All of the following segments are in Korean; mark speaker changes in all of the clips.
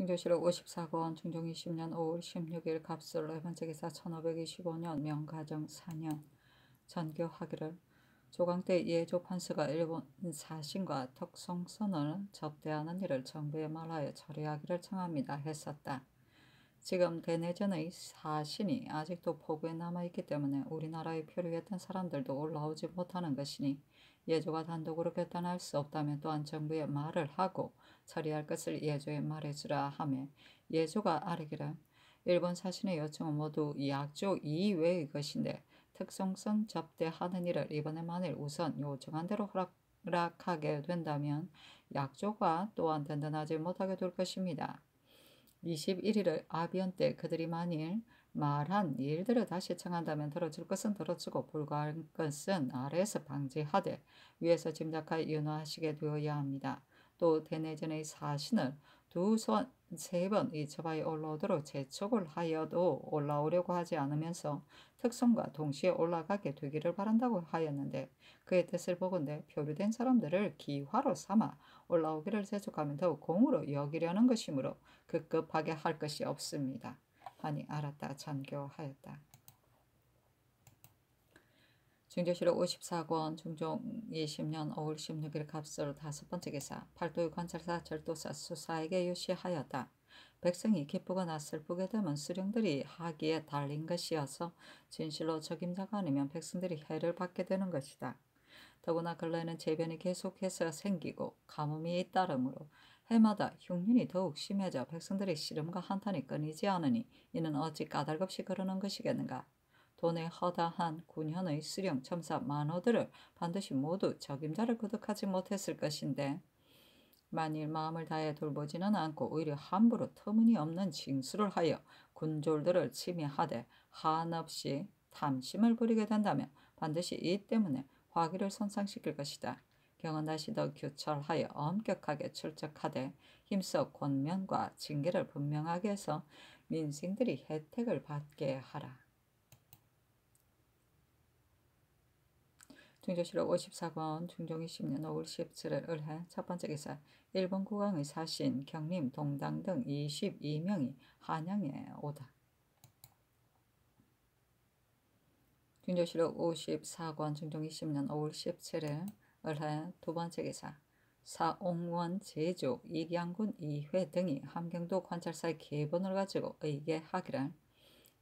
Speaker 1: 충조실록 54권 중종 20년 5월 16일 갑술로 해번세기사 1525년 명가정 4년 전교 학위를 조광때 예조판서가 일본 사신과 덕성선을 접대하는 일을 정부에 말하여 처리하기를 청합니다 했었다. 지금 대내전의 사신이 아직도 포구에 남아있기 때문에 우리나라에 표류했던 사람들도 올라오지 못하는 것이니 예조가 단독으로 결단할 수 없다면 또한 정부에 말을 하고 처리할 것을 예조에 말해주라 하며 예조가 아뢰기를 일본 사신의 요청은 모두 약조 이외의 것인데 특성성 접대하는 일을 이번에 만일 우선 요청한 대로 허락하게 된다면 약조가 또한 든든하지 못하게 될 것입니다. 21일을 아비언 때 그들이 만일 말한 일들을 다시 청한다면 들어줄 것은 들어주고 불가할 것은 아래에서 방지하되 위에서 짐작하여 연화하시게 되어야 합니다. 또 대내전의 사신을 두손 세 번이 처바에 올라오도록 재촉을 하여도 올라오려고 하지 않으면서 특성과 동시에 올라가게 되기를 바란다고 하였는데 그의 뜻을 보건대 표류된 사람들을 기화로 삼아 올라오기를 재촉하면 더욱 공으로 여기려는 것이므로 급급하게 할 것이 없습니다. 하니 알았다 전교하였다. 중조실록 54권 중종 20년 5월 16일 갑설 다섯 번째 기사 팔도의 관찰사 절도사 수사에게 유시하였다. 백성이 기쁘거나 슬프게 되면 수령들이 하기에 달린 것이어서 진실로 적임자가 아니면 백성들이 해를 받게 되는 것이다. 더구나 근래는 재변이 계속해서 생기고 가뭄이 따르므로 해마다 흉년이 더욱 심해져 백성들의 시름과 한탄이 끊이지 않으니 이는 어찌 까닭없이 그러는 것이겠는가. 돈의 허다한 군현의 수령, 첨사, 만호들을 반드시 모두 적임자를 거득하지 못했을 것인데 만일 마음을 다해 돌보지는 않고 오히려 함부로 터무니없는 징수를 하여 군졸들을 침해하되 한없이 탐심을 부리게 된다면 반드시 이 때문에 화기를 손상시킬 것이다. 경은 다시 더교철하여 엄격하게 출적하되 힘써 권면과 징계를 분명하게 해서 민생들이 혜택을 받게 하라. 중조실록 54번 중종 20년 5월 17일 을해 첫 번째 기사 일본 국왕의 사신 경림 동당 등 22명이 한양에 오다. 중조실록 54권 중종 20년 5월 17일 을하여 두 번째 기사 사옹원 제조 이량군 이회 등이 함경도 관찰사의 기본을 가지고 의계하기를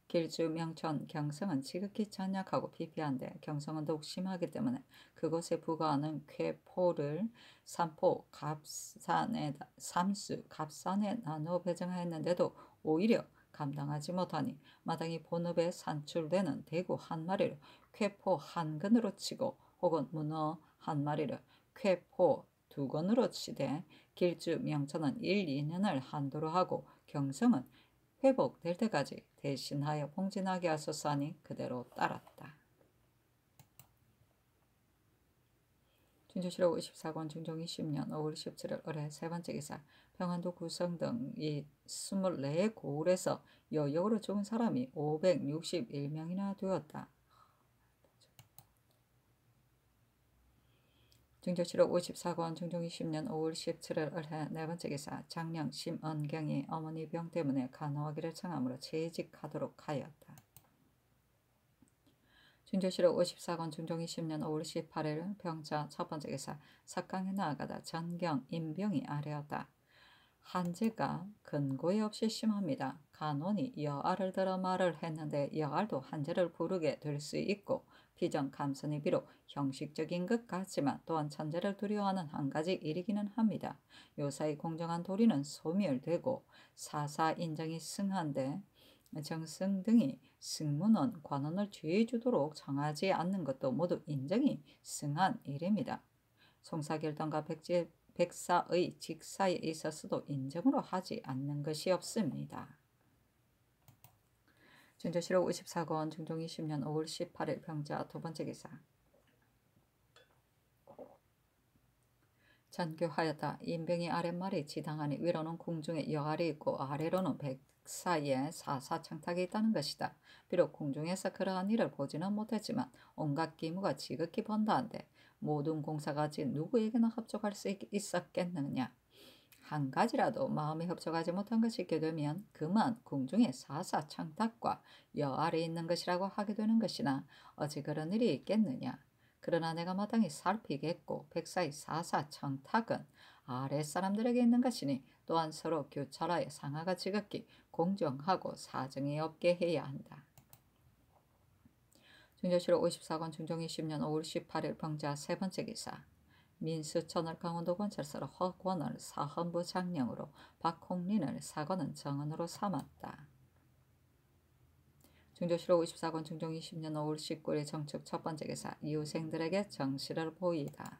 Speaker 1: 길주 명천 경성은 지극히 잔약하고 피폐한데 경성은 더욱 심하기 때문에 그곳에 부과하는 쾌포를 삼포 갑산에 삼수 갑산에 나누어 배정하였는데도 오히려 감당하지 못하니 마당이 본읍에 산출되는 대구 한 마리를 쾌포 한 근으로 치고 혹은 문어 한 마리를 쾌포 두 건으로 치되 길주 명천은 1, 2년을 한도로 하고 경성은 회복될 때까지 대신하여 봉진하게 하소서 하니 그대로 따랐다. 준조실록 54권 중종 20년 5월 17일 올해 세 번째 기사 평안도 구성 등이2 4 고을에서 여역으로 죽은 사람이 561명이나 되었다. 중조실록 54권 중종 20년 5월 17일 을해 네 번째 기사 장령 심은경이 어머니 병 때문에 간호하기를 청함으로 재직하도록 하였다. 중조실록 54권 중종 20년 5월 18일 병자 첫 번째 기사 석강에 나아가다 전경 임병이 아래였다. 한제가근거에 없이 심합니다. 간원이 여아를 들어 말을 했는데 여아도한제를 부르게 될 수 있고 기정 감선이 비록 형식적인 것 같지만 또한 천재를 두려워하는 한 가지 일이기는 합니다. 요사이 공정한 도리는 소멸되고 사사 인정이 승한데 정승 등이 승문원, 관원을 죄해 주도록 정하지 않는 것도 모두 인정이 승한 일입니다. 송사결단과 백제, 백사의 직사에 있어서도 인정으로 하지 않는 것이 없습니다. 증조실록 54권 증종 20년 5월 18일 병자 두 번째 기사 전교하였다. 인병이 아랫말에 지당하니 위로는 궁중에 여알이 있고 아래로는 백사에 사사창탁이 있다는 것이다. 비록 궁중에서 그러한 일을 보지는 못했지만 온갖 기무가 지극히 번다한데 모든 공사가 지 누구에게나 합족할 수 있, 있었겠느냐. 한 가지라도 마음이 흡조하지 못한 것이 있게 되면 그만 궁중에 사사창탁과 여 아래 있는 것이라고 하게 되는 것이나 어찌 그런 일이 있겠느냐. 그러나 내가 마땅히 살피겠고 백사의 사사창탁은 아랫사람들에게 있는 것이니 또한 서로 교차라의 상하가 지극히 공정하고 사정이 없게 해야 한다. 중조실록 54권 중종 20년 5월 18일 병자 세 번째 기사 민수천을 강원도경찰서로 허권을 사헌부 장령으로 박홍린을 사관은 정원으로 삼았다. 중조실록 54권 중종 20년 5월 19일 정축 첫 번째 개사 이후생들에게 정시를 보이다.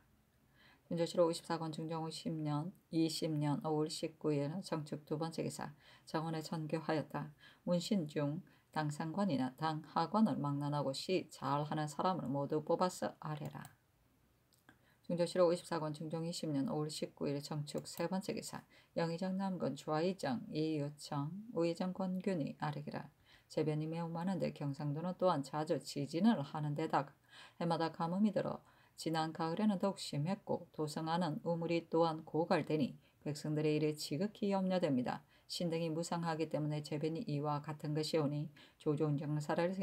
Speaker 1: 중조실록 54권 중종 50년 20년 5월 19일 정축 두 번째 개사 정원에 전교하였다. 문신중 당상관이나 당하관을 망난하고 시 잘하는 사람을 모두 뽑아서 아래라. 중조시로 54권 중종 20년 5월 19일 정축 세 번째 기사 영의정 남군 좌의정 이유청 우의정 권균이 아래기라 재변이 매우 많은데 경상도는 또한 자주 지진을 하는 데다가 해마다 가뭄이 들어 지난 가을에는 더욱 심했고 도성안은 우물이 또한 고갈되니 백성들의 일에 지극히 염려됩니다. 신등이 무상하기 때문에 재변이 이와 같은 것이오니 조종 정사를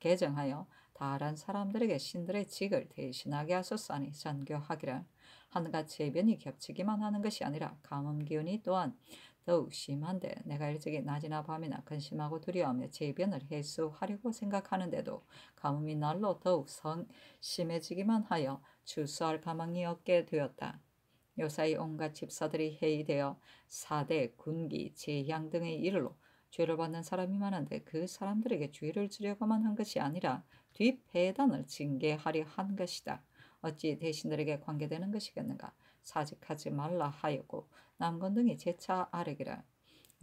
Speaker 1: 개정하여 다른 사람들에게 신들의 직을 대신하게 하소서니 전교하기를 한같이 변이 겹치기만 하는 것이 아니라 감음 기운이 또한 더욱 심한데 내가 일찍이 낮이나 밤이나 근심하고 두려워하며 재변을 해소하려고 생각하는데도 가뭄이 날로 더욱 성, 심해지기만 하여 주수할 가망이 없게 되었다. 요사이 온갖 집사들이 해이되어 사대, 군기, 재향 등의 일로 죄를 받는 사람이 많은데 그 사람들에게 죄를 주려고만 한 것이 아니라 뒷배단을 징계하려 한 것이다. 어찌 대신들에게 관계되는 것이겠는가. 사직하지 말라 하였고 남건등이 재차 아래기라.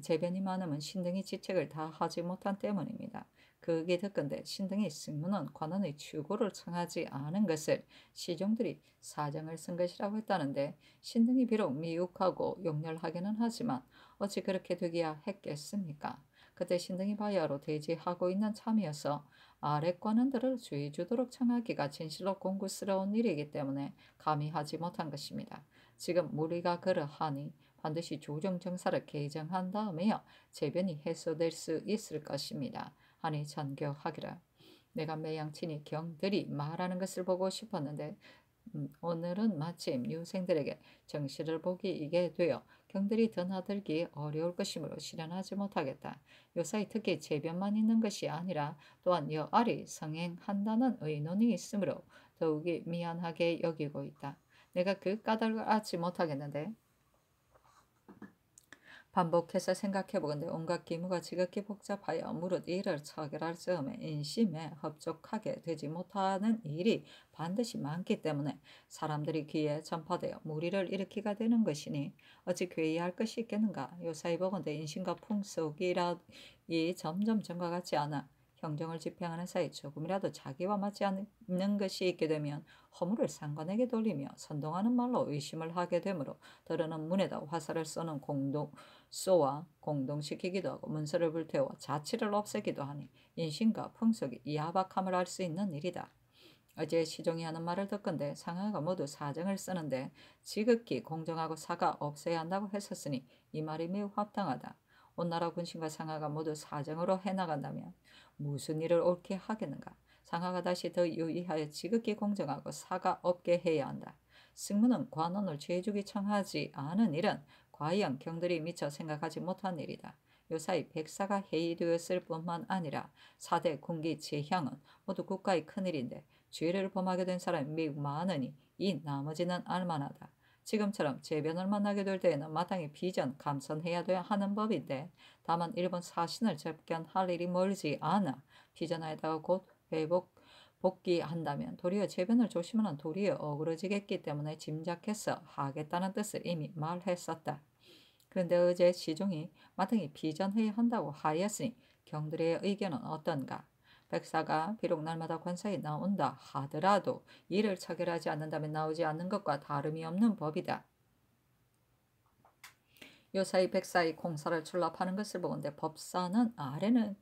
Speaker 1: 재변이 많음은 신등이 지책을 다 하지 못한 때문입니다. 그게 듣건데 신등의 승무는 관원의 추구를 청하지 않은 것을 시종들이 사정을 쓴 것이라고 했다는데 신등이 비록 미혹하고 용렬하기는 하지만 어찌 그렇게 되기야 했겠습니까? 그때 신등이 바야로 대지하고 있는 참이어서 아래 관원들을 주의 주도록 청하기가 진실로 공구스러운 일이기 때문에 감히 하지 못한 것입니다. 지금 우리가 그러하니 반드시 조정정사를 개정한 다음에야 재변이 해소될 수 있을 것입니다. 하니 전교하기라. 내가 매양친이 경들이 말하는 것을 보고 싶었는데 음, 오늘은 마침 유생들에게 정시를 보기 이게 되어 경들이 드나들기 어려울 것이므로 실현하지 못하겠다. 요사이 특히 재변만 있는 것이 아니라 또한 여알이 성행한다는 의논이 있으므로 더욱이 미안하게 여기고 있다. 내가 그 까닭을 알지 못하겠는데 반복해서 생각해보건대 온갖 기무가 지극히 복잡하여 무릇 일을 처결할 즈음에 인심에 흡족하게 되지 못하는 일이 반드시 많기 때문에 사람들이 귀에 전파되어 무리를 일으키게 되는 것이니 어찌 괴이할 것이 있겠는가 요사이 보건대 인심과 풍속이라 이 점점 증가같지 않아 형정을 집행하는 사이 조금이라도 자기와 맞지 않는 것이 있게 되면 허물을 상관에게 돌리며 선동하는 말로 의심을 하게 되므로 더러는 문에다 화살을 쏘는 공동 쏘와 공동시키기도 하고 문서를 불태워 자취를 없애기도 하니 인신과 풍속이 이 하박함을 알 수 있는 일이다. 어제 시종이 하는 말을 듣건데 상하가 모두 사정을 쓰는데 지극히 공정하고 사가 없애야 한다고 했었으니 이 말이 매우 합당하다. 온나라 군신과 상하가 모두 사정으로 해나간다면 무슨 일을 옳게 하겠는가? 상하가 다시 더 유의하여 지극히 공정하고 사가 없게 해야 한다. 승무는 관원을 죄주기 청하지 않은 일은 과연 경들이 미처 생각하지 못한 일이다. 요사이 백사가 해이되었을 뿐만 아니라 사대 군기 재향은 모두 국가의 큰일인데 죄를 범하게 된 사람이 매우 많으니 이 나머지는 알만하다. 지금처럼 재변을 만나게 될 때에는 마땅히 비전, 감선해야 하는 법인데 다만 일본 사신을 접견할 일이 멀지 않아 비전하에다가 곧 회복, 복귀한다면 도리어 재변을 조심하는 도리어 어그러지겠기 때문에 짐작해서 하겠다는 뜻을 이미 말했었다. 그런데 어제 시종이 마땅히 비전해야 한다고 하였으니 경들의 의견은 어떤가? 백사가 비록 날마다 관사에 나온다 하더라도 이를 체결하지 않는다면 나오지 않는 것과 다름이 없는 법이다. 요사이 백사의 공사를 출납하는 것을 보건대 법사는 아래는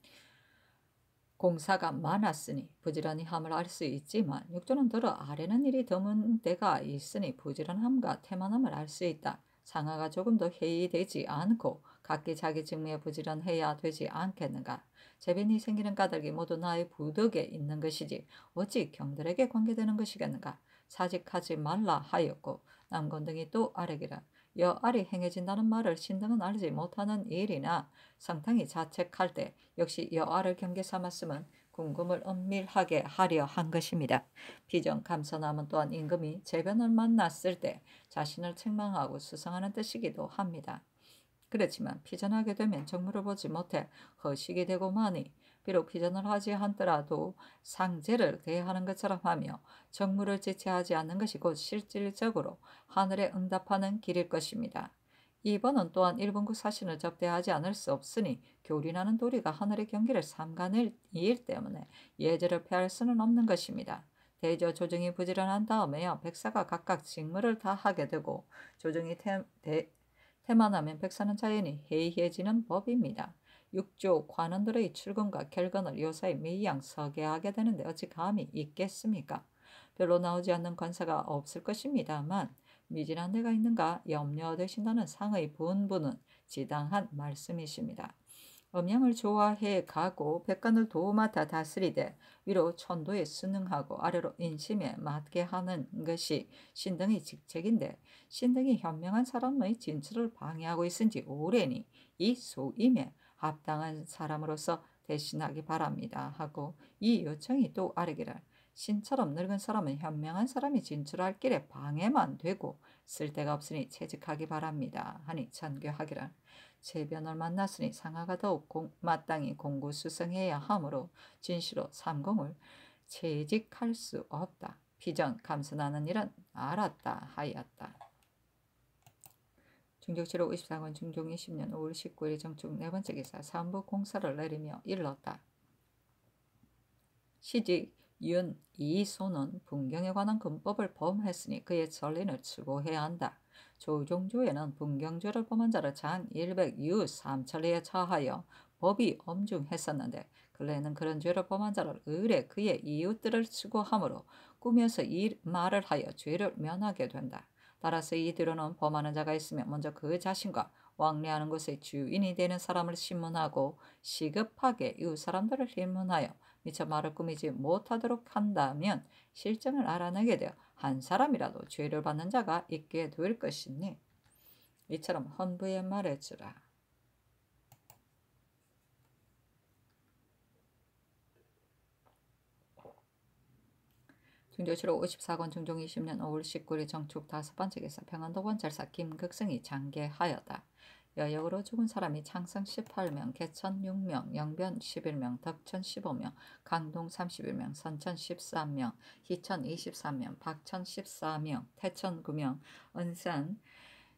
Speaker 1: 공사가 많았으니 부지런히 함을 알 수 있지만 육조는 들어 아래는 일이 드문 데가 있으니 부지런함과 태만함을 알 수 있다. 상하가 조금 더 회의되지 않고 각기 자기 직무에 부지런해야 되지 않겠는가. 재변이 생기는 까닭이 모두 나의 부덕에 있는 것이지 어찌 경들에게 관계되는 것이겠는가. 사직하지 말라 하였고 남건등이 또 아래기라. 여알이 행해진다는 말을 신등은 알지 못하는 일이나 상탕이 자책할 때 역시 여알을 경계 삼았으면 궁금을 엄밀하게 하려 한 것입니다. 비정 감사남은 또한 임금이 재변을 만났을 때 자신을 책망하고 수상하는 뜻이기도 합니다. 그렇지만 피전하게 되면 정물을 보지 못해 허식이 되고 마니 비록 피전을 하지 않더라도 상제를 대하는 것처럼 하며 정물을 지체하지 않는 것이 곧 실질적으로 하늘에 응답하는 길일 것입니다. 이번은 또한 일본국 사신을 접대하지 않을 수 없으니 교리나는 도리가 하늘의 경기를 삼가는 이일 때문에 예절을 폐할 수는 없는 것입니다. 대저 조정이 부지런한 다음에야 백사가 각각 직무를 다 하게 되고 조정이 해만하면 백사는 자연히 해이해지는 법입니다. 6조 관원들의 출근과 결근을 요사이 미양 서게하게 되는데 어찌 감이 있겠습니까? 별로 나오지 않는 관사가 없을 것입니다만 미진한 데가 있는가 염려되신다는 상의 분부는 지당한 말씀이십니다. 음양을 좋아해 가고 백관을 도맡아 다스리되 위로 천도에 순응하고 아래로 인심에 맞게 하는 것이 신등의 직책인데 신등이 현명한 사람의 진출을 방해하고 있은지 오래니 이 소임에 합당한 사람으로서 대신하기 바랍니다 하고 이 요청이 또 아래기를 신처럼 늙은 사람은 현명한 사람이 진출할 길에 방해만 되고 쓸데가 없으니 채직하기 바랍니다 하니 전교하기를 세변을 만났으니 상하가 더욱 공, 마땅히 공구수성해야 하므로 진실로 삼공을 채직할 수 없다. 비전 감선하는 일은 알았다 하였다. 중적치로 54권 중종 20년 5월 19일 정축 네 번째 기사 사부 공사를 내리며 일렀다. 시직 윤 이소는 분경에 관한 근법을 범했으니 그의 전린을 추구해야 한다. 조종조에는 분경죄를 범한 자를 찬 163차례에 처하여 법이 엄중했었는데 근래에는 그런 죄를 범한 자를 의뢰 그의 이웃들을 치고 함으로 꾸며서 이 말을 하여 죄를 면하게 된다. 따라서 이 뒤로는 범하는 자가 있으면 먼저 그 자신과 왕래하는 곳의 주인이 되는 사람을 심문하고 시급하게 이 사람들을 질문하여 미처 말을 꾸미지 못하도록 한다면 실정을 알아내게 되어 한 사람이라도 죄를 받는 자가 있게 될 것이니 이처럼 헌부에 말해주라. 중조시로 54권 중종 20년 5월 19일 정축 다섯 번째 기사 평안도권 절사 김극성이 장계하였다. 여역으로 죽은 사람이 창성 18명, 개천 6명, 영변 11명, 덕천 15명, 강동 31명, 선천 13명, 희천 23명, 박천 14명, 태천 9명, 은산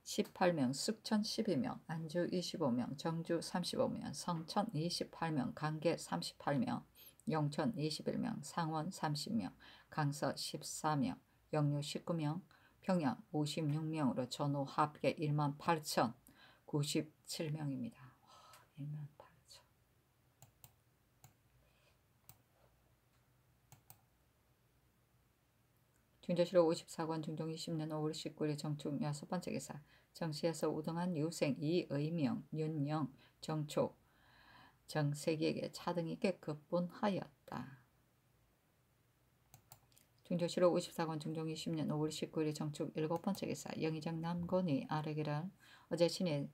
Speaker 1: 18명, 숙천 12명, 안주 25명, 정주 35명, 성천 28명, 강계 38명, 영천 21명, 상원 30명, 강서 14명, 영유 19명, 평양 56명으로 전후 합계 1만 8천 97명입니다. 1만 8천. 중저시로 54권 중종 20년 5월 19일 정충 여섯 번째 기사 정시에서 우등한 유생 이의명 윤영 정초 정세기에게 차등이 꽤 급분하였다. 중조시록 54권 중종 20년 5월 19일 정축 7 번째 기사 영의장 남건이 아래기를 어제 신의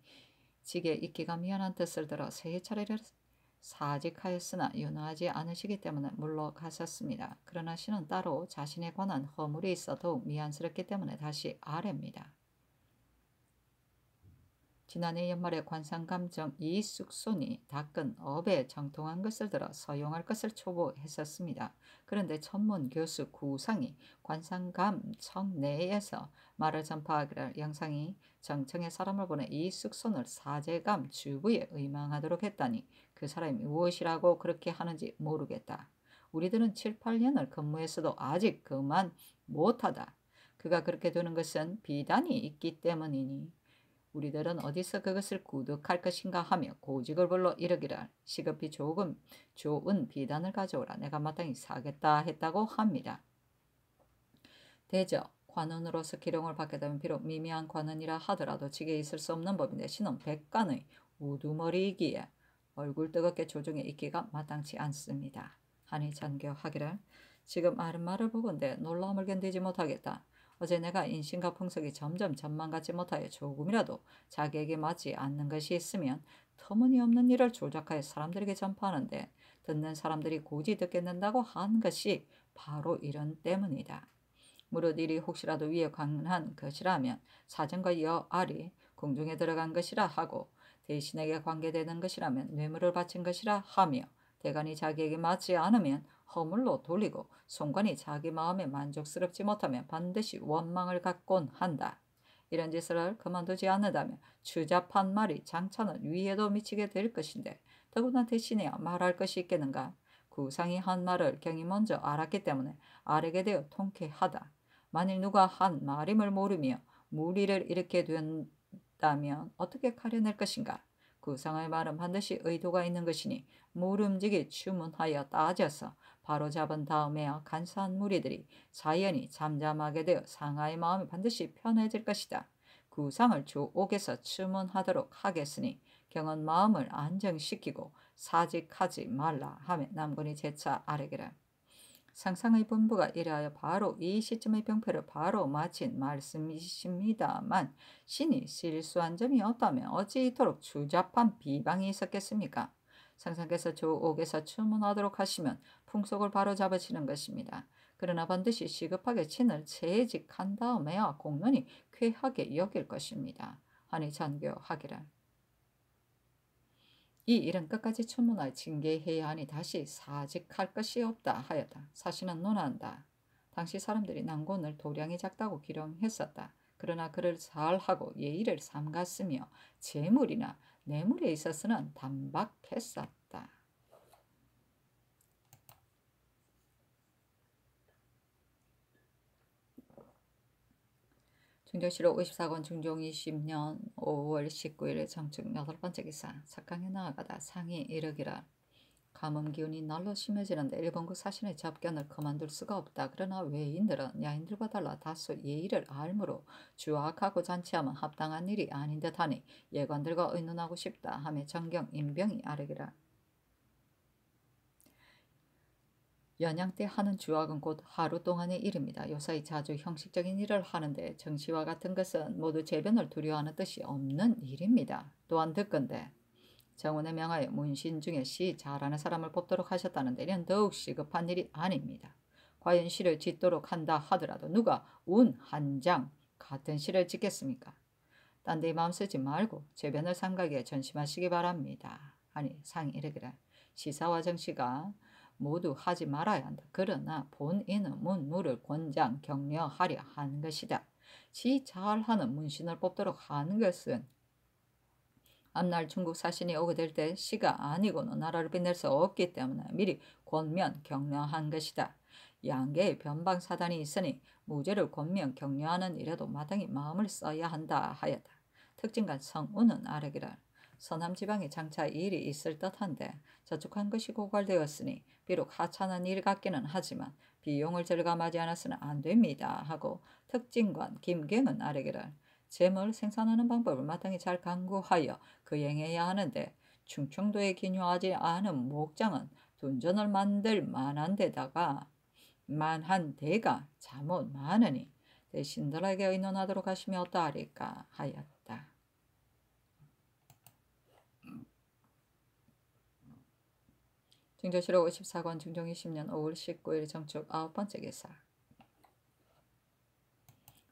Speaker 1: 직에 있기가 미안한 뜻을 들어 세 차례를 사직하였으나 연호하지 않으시기 때문에 물러가셨습니다. 그러나 신은 따로 자신에 관한 허물이 있어 도 미안스럽기 때문에 다시 아래입니다. 지난해 연말에 관상감정 이숙손이 닦은 업에 정통한 것을 들어 서용할 것을 초보했었습니다. 그런데 천문 교수 구상이 관상감청 내에서 말을 전파하기를 영상이 정청의 사람을 보내 이숙손을 사제감 주부에 의망하도록 했다니 그 사람이 무엇이라고 그렇게 하는지 모르겠다. 우리들은 7, 8년을 근무했어도 아직 그만 못하다. 그가 그렇게 되는 것은 비단이 있기 때문이니 우리들은 어디서 그것을 구득할 것인가 하며 고직을 불러 이르기를 시급히 조금 좋은 비단을 가져오라 내가 마땅히 사겠다 했다고 합니다. 대저 관원으로서 기령을 받게 되면 비록 미미한 관원이라 하더라도 직에 있을 수 없는 법인데 신은 백관의 우두머리이기에 얼굴 뜨겁게 조정에 있기가 마땅치 않습니다. 하니 잔교하기를 지금 아름마를 보건대 놀라움을 견디지 못하겠다. 어제 내가 인신과 풍속이 점점 전망같지 못하여 조금이라도 자기에게 맞지 않는 것이 있으면 터무니없는 일을 조작하여 사람들에게 전파하는데 듣는 사람들이 고지 듣겠는다고 한 것이 바로 이런 때문이다. 무릇 일이 혹시라도 위에 관한 것이라면 사정과 여알이 공중에 들어간 것이라 하고 대신에게 관계되는 것이라면 뇌물을 바친 것이라 하며 대간이 자기에게 맞지 않으면 허물로 돌리고 송관이 자기 마음에 만족스럽지 못하면 반드시 원망을 갖곤 한다. 이런 짓을 그만두지 않는다면 추잡한 말이 장차는 위에도 미치게 될 것인데 더구나 대신에야 말할 것이 있겠는가. 구상이 한 말을 경이 먼저 알았기 때문에 아래게 되어 통쾌하다. 만일 누가 한 말임을 모르며 무리를 일으켜 된다면 어떻게 가려낼 것인가. 구상의 말은 반드시 의도가 있는 것이니 모름지기 추문하여 따져서 바로 잡은 다음에 간사한 무리들이 자연히 잠잠하게 되어 상하의 마음이 반드시 편해질 것이다. 구상을 그 주 옥에서 추문하도록 하겠으니 경은 마음을 안정시키고 사직하지 말라 하며 남군이 재차 아뢰기를. 상상의 본부가 이러하여 바로 이 시점의 병폐를 바로 마친 말씀이십니다만 신이 실수한 점이 없다면 어찌 이토록 추잡한 비방이 있었겠습니까? 상상께서 조옥에서 추문하도록 하시면 풍속을 바로잡으시는 것입니다. 그러나 반드시 시급하게 친을 재직한 다음에야 공론이 쾌하게 여길 것입니다. 아니 잔교하기를. 이 일은 끝까지 천문하 징계해야 하니 다시 사직할 것이 없다 하였다. 사실은 논한다. 당시 사람들이 난곤을 도량이 작다고 기령했었다. 그러나 그를 잘하고 예의를 삼갔으며 재물이나 뇌물에 있어서는 담박했었다. 중정시록 54권 중종 20년 5월 19일 정축 여덟 번째 기사 석강에 나아가다 상이 1억이라 가뭄 기운이 날로 심해지는데 일본군 사신의 접견을 그만둘 수가 없다. 그러나 외인들은 야인들과 달라 다소 예의를 알므로 주악하고 잔치하면 합당한 일이 아닌 듯하니 예관들과 의논하고 싶다. 함에 정경 임병이 아르기라. 연양 때 하는 주학은 곧 하루 동안의 일입니다. 요사이 자주 형식적인 일을 하는데 정시와 같은 것은 모두 재변을 두려워하는 뜻이 없는 일입니다. 또한 듣건데 정원의 명하여 문신 중에 시 잘하는 사람을 뽑도록 하셨다는데 이는 더욱 시급한 일이 아닙니다. 과연 시를 짓도록 한다 하더라도 누가 운 한 장 같은 시를 짓겠습니까? 딴데 마음 쓰지 말고 재변을 삼각에 전심하시기 바랍니다. 아니 상이 이르기를 시사와 정씨가 모두 하지 말아야 한다. 그러나 본인은 문무를 권장, 격려하려 하는 것이다. 지 잘하는 문신을 뽑도록 하는 것은 앞날 중국 사신이 오게 될 때 시가 아니고는 나라를 빛낼 수 없기 때문에 미리 권면, 격려한 것이다. 양계의 변방사단이 있으니 무죄를 권면, 격려하는 일에도 마땅히 마음을 써야 한다 하였다. 특징과 성운은 아래기라. 서남 지방에 장차 일이 있을 듯한데 저축한 것이 고갈되었으니 비록 하찮은 일 같기는 하지만 비용을 절감하지 않았으나 안 됩니다 하고 특징관 김경은 아래기를 재물 생산하는 방법을 마땅히 잘 강구하여 그행해야 하는데 충청도에 기념하지 않은 목장은 둔전을 만들 만한 데다가 만한 데가 잠못 많으니 대신들에게 의논하도록 하시며 하리까 하였다. 증조실록 54권 중종 20년 5월 19일 정축 아홉 번째 기사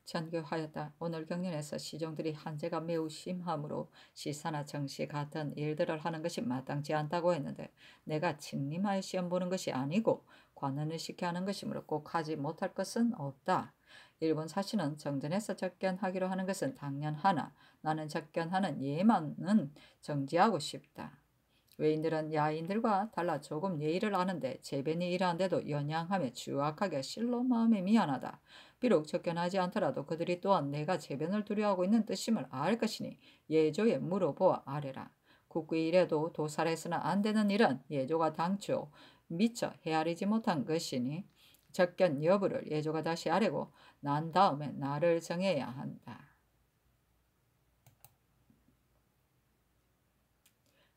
Speaker 1: 전교하였다. 오늘 경련에서 시종들이 한재가 매우 심하므로 시사나 정시 같은 일들을 하는 것이 마땅치 않다고 했는데 내가 침림하여 시험 보는 것이 아니고 관원을 시켜 하는 것이므로 꼭 하지 못할 것은 없다. 일본 사신은 정전에서 적견하기로 하는 것은 당연하나 나는 적견하는 예만은 정지하고 싶다. 외인들은 야인들과 달라 조금 예의를 아는데 재변이 일한데도 연양하며 주악하게 실로 마음에 미안하다. 비록 적견하지 않더라도 그들이 또한 내가 재변을 두려워하고 있는 뜻임을 알 것이니 예조에 물어보아 아래라. 국구의 일에도 도살해서는 안 되는 일은 예조가 당초 미처 헤아리지 못한 것이니 적견 여부를 예조가 다시 아래고 난 다음에 나를 정해야 한다.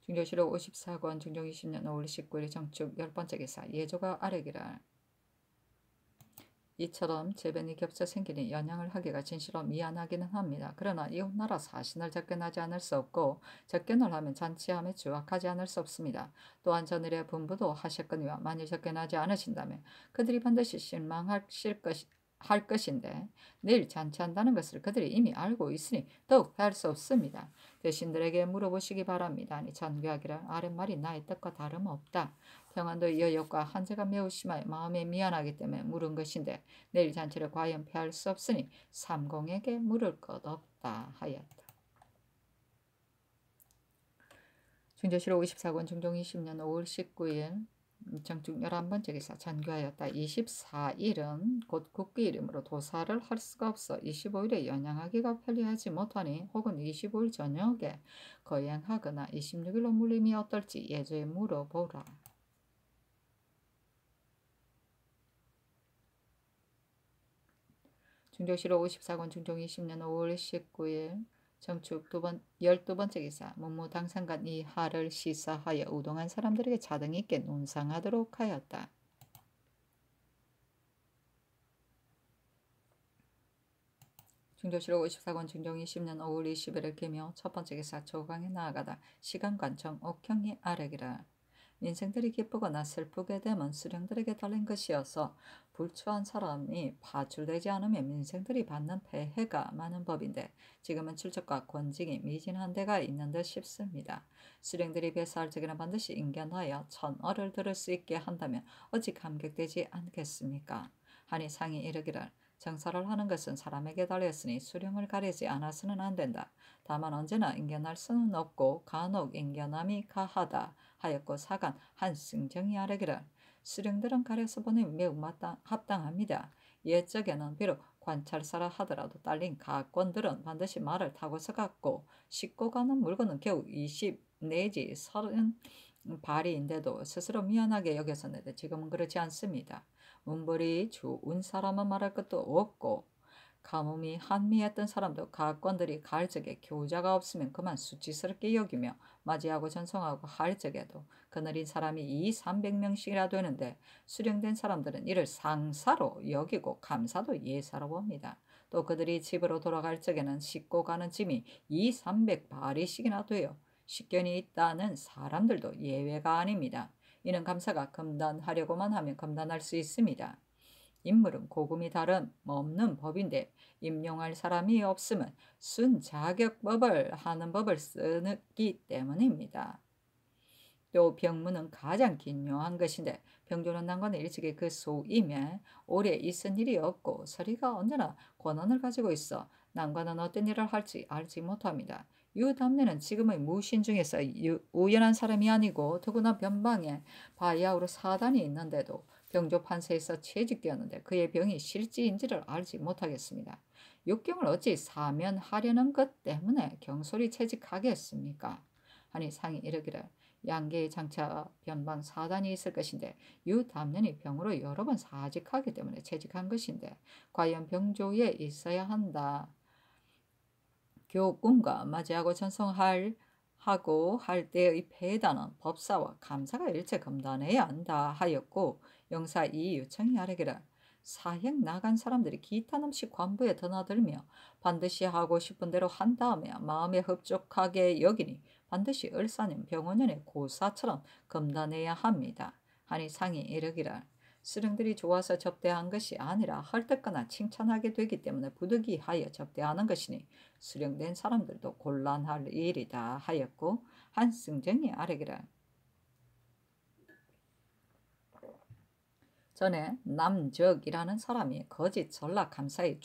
Speaker 1: 중조시록 54권 중종 20년 5월 19일 정축 1 0번째 기사 예조가 아래기라 이처럼 재변이 겹쳐 생기니 연향을 하기가 진실로 미안하기는 합니다. 그러나 이웃나라 사신을 접견하지 않을 수 없고 접견을 하면 잔치함에 주악하지 않을 수 없습니다. 또한 저일의 분부도 하셨거니와 만일 접견하지 않으신다면 그들이 반드시 실망하실 것이 할 것인데 내일 잔치한다는 것을 그들이 이미 알고 있으니 더욱 할수 없습니다. 대신들에게 물어보시기 바랍니다. 아니 잔교하기란 아랫말이 나의 뜻과 다름없다. 평안도 여역과 한세가 매우 심하여 마음에 미안하기 때문에 물은 것인데 내일 잔치를 과연 피할 수 없으니 삼공에게 물을 것 없다 하였다. 중재시록 54권 중종 20년 5월 19일 정중 11번째 기사 전교하였다 24일은 곧 국기 이름으로 도사를 할 수가 없어 25일에 연양하기가 편리하지 못하니 혹은 25일 저녁에 거행하거나 26일로 물림이 어떨지 예조에 물어보라. 중조시로 54권 중종 20년 5월 19일 정축 두 번 열두 번째 기사 문무 당상간이 하를 시사하여 우동한 사람들에게 자등 있게 논상하도록 하였다. 중조실록 54권 증종 20년 5월 20일을 깨며첫 번째 기사 조강에 나아가다 시간관청 옥형이 아래기라. 인생들이 기쁘거나 슬프게 되면 수령들에게 달린 것이어서 불초한 사람이 파출되지 않으면 인생들이 받는 폐해가 많은 법인데 지금은 출적과 권징이 미진한 데가 있는 듯 싶습니다. 수령들이 배살적이는 반드시 인견하여 천어를 들을 수 있게 한다면 어찌 감격되지 않겠습니까? 한니 상이 이르기를 정사를 하는 것은 사람에게 달렸으니 수령을 가리지 않아서는 안 된다. 다만 언제나 인견할 수는 없고 간혹 인견함이 가하다. 하였고 사간 한승정이 아래기를 수령들은 가려서 보는 매우 마땅, 합당합니다. 옛적에는 비록 관찰사라 하더라도 딸린 가권들은 반드시 말을 타고서 갔고 싣고 가는 물건은 겨우 20 내지 30 발이인데도 스스로 미안하게 여겼었는데 지금은 그렇지 않습니다. 문벌이 주운 사람은 말할 것도 없고 가뭄이 한미했던 사람도 가학관들이 갈 적에 교자가 없으면 그만 수치스럽게 여기며 맞이하고 전송하고하 적에도 그늘인 사람이 이0 0 명씩이라 되는데 수령된 사람들은 이를 상사로 여기고 감사도 예사로 봅니다. 또 그들이 집으로 돌아갈 적에는 싣고 가는 짐이 이0 0 바리씩이나 되어 식견이 있다는 사람들도 예외가 아닙니다. 이는 감사가 금단하려고만 하면 금단할 수 있습니다. 인물은 고금이 다른 없는 법인데 임용할 사람이 없으면 순자격법을 하는 법을 쓰기 때문입니다. 또 병문은 가장 긴요한 것인데 병조는 난관은 일찍이 그 소임에 오래 있은 일이 없고 서리가 언제나 권한을 가지고 있어 난관은 어떤 일을 할지 알지 못합니다. 유담례는 지금의 무신 중에서 유, 우연한 사람이 아니고 더구나 변방에 바야흐로 사단이 있는데도 병조판서에서 채직되었는데 그의 병이 실지인지를 알지 못하겠습니다. 육경을 어찌 사면하려는 것 때문에 경솔히 채직하게 습니까 하니 상이 이르기를 양계에 장차 변방 사단이 있을 것인데 유담년이 병으로 여러 번 사직하기 때문에 채직한 것인데 과연 병조에 있어야 한다. 교꿈과 맞이하고 전성할 하고 할 때의 폐단은 법사와 감사가 일체 검단해야 한다 하였고 영사 2 요청이 아래기라 사형 나간 사람들이 기탄 음식 관부에 드나들며 반드시 하고 싶은 대로 한 다음에 마음에 흡족하게 여기니 반드시 을사는 병원연의 고사처럼 검단해야 합니다. 하니 상이 이르기라 수령들이 좋아서 접대한 것이 아니라 헐뜯거나 칭찬하게 되기 때문에 부득이하여 접대하는 것이니 수령된 사람들도 곤란할 일이다 하였고 한승정이 아래기라 전에 남적이라는 사람이 거짓 전락 감사의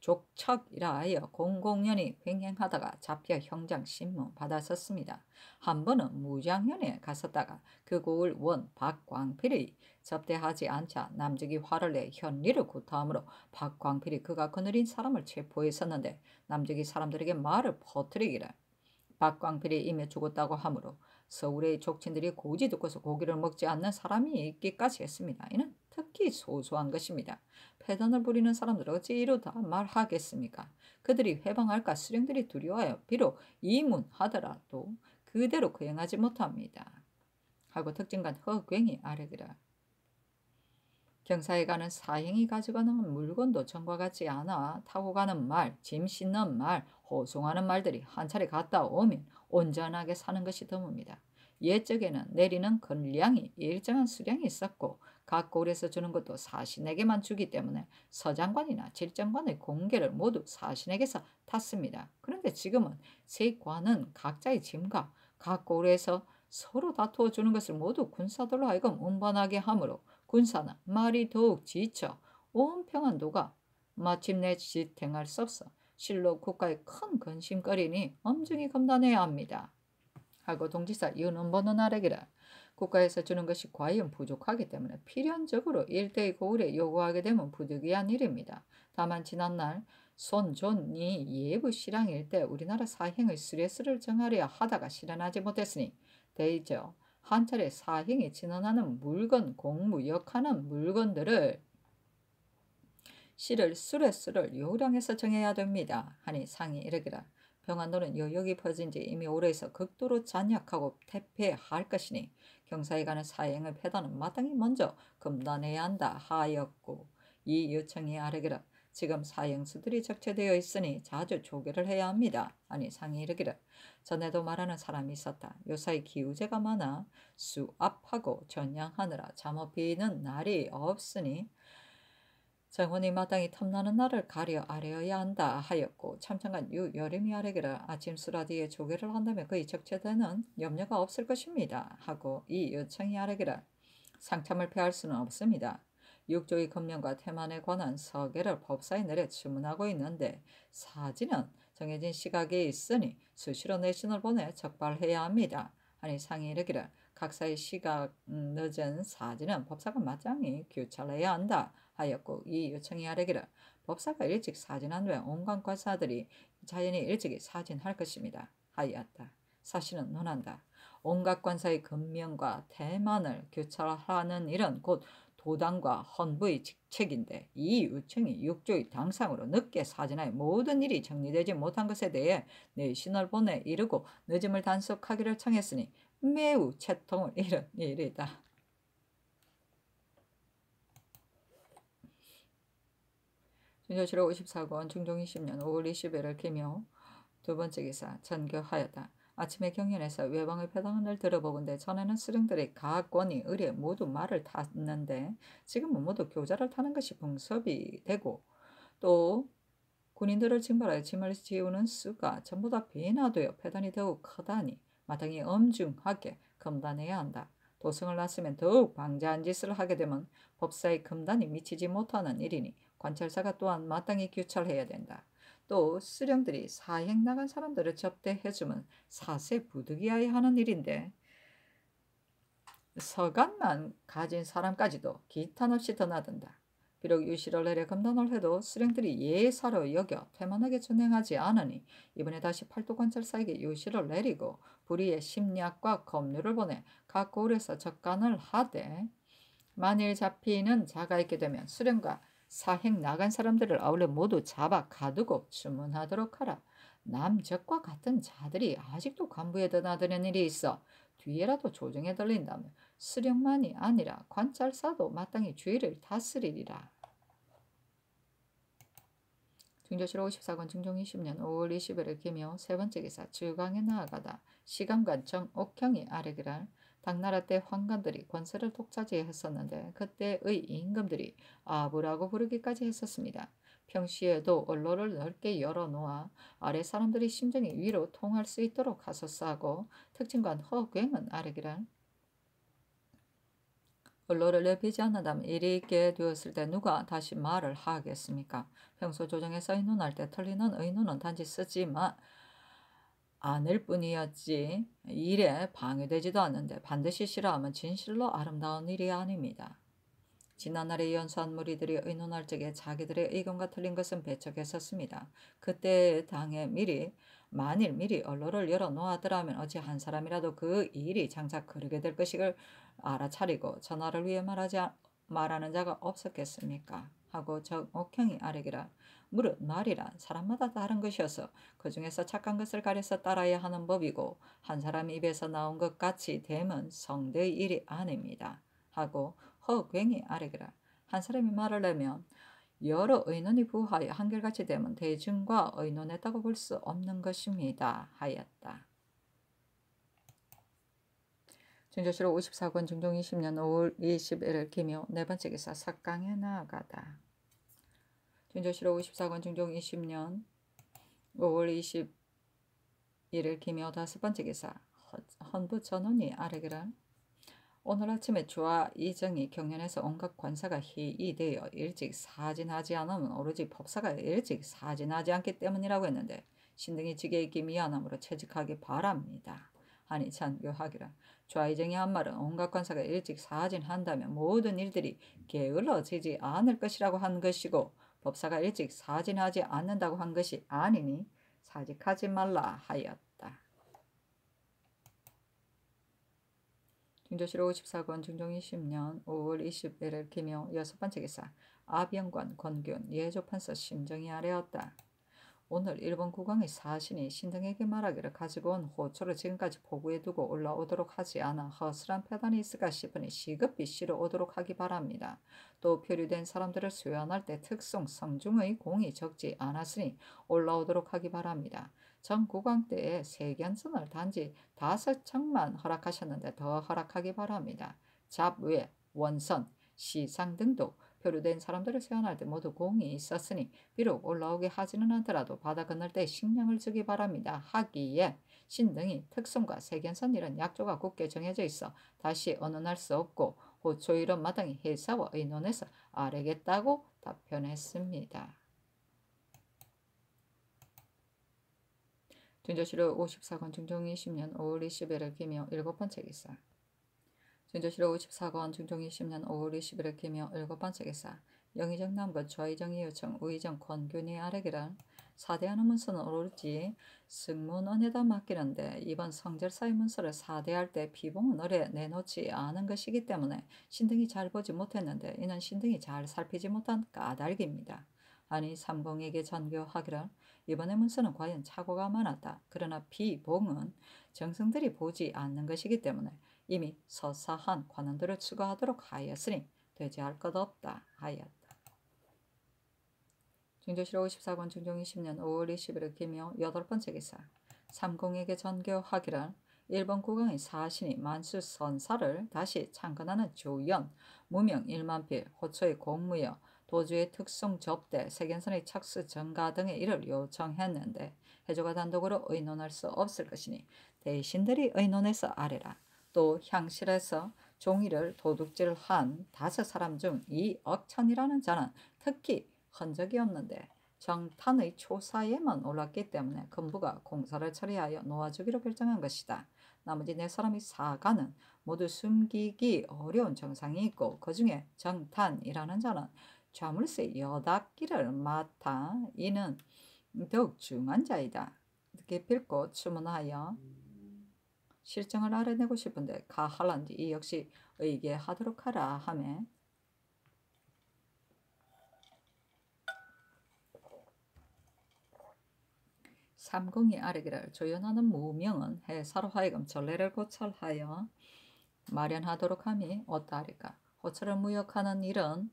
Speaker 1: 족, 척이라 하여 공공연히 횡행하다가 잡혀 형장 신문 받았었습니다. 한 번은 무장연에 갔었다가 그 고을 원 박광필이 접대하지 않자 남적이 화를 내 현리를 구타함으로 박광필이 그가 거느린 사람을 체포했었는데 남적이 사람들에게 말을 퍼뜨리기를 박광필이 이미 죽었다고 하므로 서울의 족친들이 고지 듣고서 고기를 먹지 않는 사람이 있기까지 했습니다. 이는 특히 소소한 것입니다. 패단을 부리는 사람들 어찌 이러다 말하겠습니까? 그들이 해방할까 수령들이 두려워요. 비록 이문하더라도 그대로 거행하지 못합니다. 하고 특징간 허괭이 아래기라. 경사에 가는 사행이 가져가는 물건도 전과 같지 않아 타고 가는 말, 짐 싣는 말, 호송하는 말들이 한 차례 갔다 오면 온전하게 사는 것이 드뭅니다. 옛적에는 내리는 근량이 일정한 수량이 있었고 각 고을에서 주는 것도 사신에게만 주기 때문에 서장관이나 질장관의 공개를 모두 사신에게서 탔습니다. 그런데 지금은 세관은 각자의 짐과 각고을서 서로 다투어 주는 것을 모두 군사들로 하여금 운반하게 하므로 군사는 말이 더욱 지쳐 온 평안도가 마침내 지탱할 수 없어 실로 국가의 큰 근심거리니 엄중히 검단해야 합니다. 하고 동지사 윤은보는 아래기를 국가에서 주는 것이 과연 부족하기 때문에 필연적으로 일대의 고울에 요구하게 되면 부득이한 일입니다. 다만 지난날 손존이 예부 실항 일때 우리나라 사행의 수레수를 정하려 하다가 실현하지 못했으니 대저 한철에 사행이 진언하는 물건 공무 역하는 물건들을 시를 수레수를 요량해서 정해야 됩니다. 하니 상이 이르기라 평안도는 여역이 퍼진 지 이미 오래서 극도로 잔약하고 태폐할 것이니 경사에 가는 사행을 패단은 마땅히 먼저 금단해야 한다 하였고 이 요청이 아르기라 지금 사형수들이 적체되어 있으니 자주 조교를 해야 합니다. 아니 상이 이르기를 전에도 말하는 사람이 있었다. 요사이 기우제가 많아 수압하고 전향하느라 잠업비는 날이 없으니 정원이 마땅히 탐나는 날을 가려 아래어야 한다 하였고 참장한 유여림이 아래기라 아침 수라디에 조개를 한다면 그의 적체되는 염려가 없을 것입니다 하고 이여청이아래기라 상참을 피할 수는 없습니다. 육조의 금령과 태만에 관한 서계를 법사에 내려 주문하고 있는데 사진은 정해진 시각에 있으니 수시로 내신을 보내 적발해야 합니다. 아니 상이 이르기를 각사의 시각 늦은 사진은 법사가 마땅히 규찰해야 한다 하였고 이 요청이 아래기를 법사가 일찍 사진한 후에 온갖 과사들이 자연히 일찍이 사진할 것입니다 하였다. 사실은 논한다. 온갖 관사의 근면과 대만을 교차하는 일은 곧 도당과 헌부의 직책인데 이 요청이 육조의 당상으로 늦게 사진하여 모든 일이 정리되지 못한 것에 대해 내신을 보내 이르고 늦음을 단속하기를 청했으니 매우 채통을 이런 일이다. 준조실록 54권 중종 20년 5월 20일을 기묘 두 번째 기사 전교하였다. 아침에 경연에서 외방의 표방을 들어보건데 전에는 스승들의 가학권이 의뢰 모두 말을 탔는데 지금은 모두 교자를 타는 것이 봉섭이 되고 또 군인들을 징벌하여 짐을 지우는 수가 전부 다 비나되어 패단이 더욱 크다니 마땅히 엄중하게 금단해야 한다. 도승을 났으면 더욱 방자한 짓을 하게 되면 법사의 금단이 미치지 못하는 일이니 관찰사가 또한 마땅히 규찰해야 된다. 또 수령들이 사행 나간 사람들을 접대해주면 사세 부득이하여 하는 일인데 서간만 가진 사람까지도 기탄 없이 더나든다 비록 유시를 내려 감단을 해도 수령들이 예사로 여겨 태만하게 전행하지 않으니 이번에 다시 팔도 관찰사에게 유시를 내리고 불의의 심리학과 검류를 보내 각 고을에서 적간을 하되 만일 잡히는 자가 있게 되면 수령과 사행 나간 사람들을 아울러 모두 잡아 가두고 주문하도록 하라. 남적과 같은 자들이 아직도 관부에 드나드는 일이 있어 뒤에라도 조정에 들린다면 수령만이 아니라 관찰사도 마땅히 주의를 다스리리라. 중조실 54권 중종 20년 5월 2 0일을기며세 번째 기사 주강에 나아가다 시감관청 옥형이 아래기랄 당나라 때환관들이 권세를 독차지했었는데 그때의 임금들이 아부라고 부르기까지 했었습니다. 평시에도 언로를 넓게 열어놓아 아래 사람들이 심정이 위로 통할 수 있도록 하소서하고 특징관 허괭은 아래기란 언론을 내비지 않는다면 일이 있게 되었을 때 누가 다시 말을 하겠습니까? 평소 조정에서 의논할 때 틀리는 의논은 단지 쓰지만 않을 뿐이었지 일에 방해되지도 않는데 반드시 싫어하면 진실로 아름다운 일이 아닙니다. 지난날의 연수한 무리들이 의논할 적에 자기들의 의견과 틀린 것은 배척했었습니다. 그때 당에 미리 만일 미리 언론을 열어놓았더라면 어찌 한 사람이라도 그 일이 장차 그르게 될 것이걸 알아차리고 전화를 위해 말하지 말하는 자가 없었겠습니까? 하고 정옥형이 아래기라 무릇 말이라 사람마다 다른 것이어서 그 중에서 착한 것을 가려서 따라야 하는 법이고 한 사람 입에서 나온 것 같이 됨은 성대의 일이 아닙니다. 하고 허괭이 아래기라 한 사람이 말을 하면 여러 의논이 부하여 한결같이 되면 대중과 의논했다고 볼 수 없는 것입니다. 하였다. 증조시로 54권 증종 20년 5월 21일 기묘 네 번째 기사 삭강에 나아가다. 증조시로 54권 증종 20년 5월 21일 기묘 다섯 번째 기사 헌부 전원이 아래기란 오늘 아침에 주와 이정이 경연에서 온갖 관사가 희이되어 일찍 사진하지 않으면 오로지 법사가 일찍 사진하지 않기 때문이라고 했는데 신등이 직에 있기 미안함으로 채직하기 바랍니다. 아니잔교하기라 좌이정의 한 말은 온갖 관사가 일찍 사진한다면 모든 일들이 게을러지지 않을 것이라고 한 것이고 법사가 일찍 사진하지 않는다고 한 것이 아니니 사직하지 말라 하였다. 중조시 54권 중종 20년 5월 21일 김요 여섯 번째 기사 아병관 권균 예조판서 심정이 아래였다. 오늘 일본 국왕의 사신이 신등에게 말하기를 가지고 온 호초를 지금까지 보고해두고 올라오도록 하지 않아 허술한 패단이 있을까 싶으니 시급히 실어 오도록 하기 바랍니다. 또 표류된 사람들을 수여할때 특성 성중의 공이 적지 않았으니 올라오도록 하기 바랍니다. 전 국왕 때에 세견선을 단지 다섯 창만 허락하셨는데 더 허락하기 바랍니다. 잡 외, 원선, 시상 등도 표류된 사람들을 세워할 때 모두 공이 있었으니 비록 올라오게 하지는 않더라도 바다 건널 때 식량을 주기 바랍니다. 하기에 신등이 특성과 세견선 이런 약조가 굳게 정해져 있어 다시 언언날수 없고 호초 이런 마당이 회사와 의논해서 아래겠다고 답변했습니다. 준조실의 54권 중종 20년 5월 20일을 기며 일곱 번째 기사 증조실록 54권 중종 20년 5월 20일에 기며 일곱 번째 기사 영의정 남부 좌의정의 요청 우의정 권균이 아래기를 사대하는 문서는 오로지 승문원에다 맡기는데 이번 성절사의 문서를 사대할 때 비봉은 오래 내놓지 않은 것이기 때문에 신등이 잘 보지 못했는데 이는 신등이 잘 살피지 못한 까닭입니다. 아니 삼공에게 전교하기를 이번의 문서는 과연 착오가 많았다. 그러나 비봉은 정승들이 보지 않는 것이기 때문에 이미 서사한 관원들을 추가하도록 하였으니 되지 않을 것 없다 하였다. 중조실 54권 중종 20년 5월 20일 기명 여덟 번째 기사 삼공에게 전교하기를 일본 국왕의 사신이 만수선사를 다시 창건하는 조연, 무명 일만필, 호초의 공무여, 도주의 특송 접대, 세견선의 착수 증가 등의 일을 요청했는데 해조가 단독으로 의논할 수 없을 것이니 대신들이 의논해서 아래라. 또 향실에서 종이를 도둑질한 다섯 사람 중 이 억천이라는 자는 특히 흔적이 없는데 정탄의 초사에만 올랐기 때문에 금부가 공사를 처리하여 놓아주기로 결정한 것이다. 나머지 네 사람이 사가는 모두 숨기기 어려운 정상이 있고 그 중에 정탄이라는 자는 좌물쇠 여닫기를 맡아 이는 더욱 중한 자이다. 깊필고 추문하여 실정을 알아내고 싶은데 가할란디 이 역시 의계하도록 하라 하매 삼공이 아래기를 조연하는 무명은 해사로 하여금 전례를 고찰하여 마련하도록 하니 어떠하리까 호처를 무역하는 일은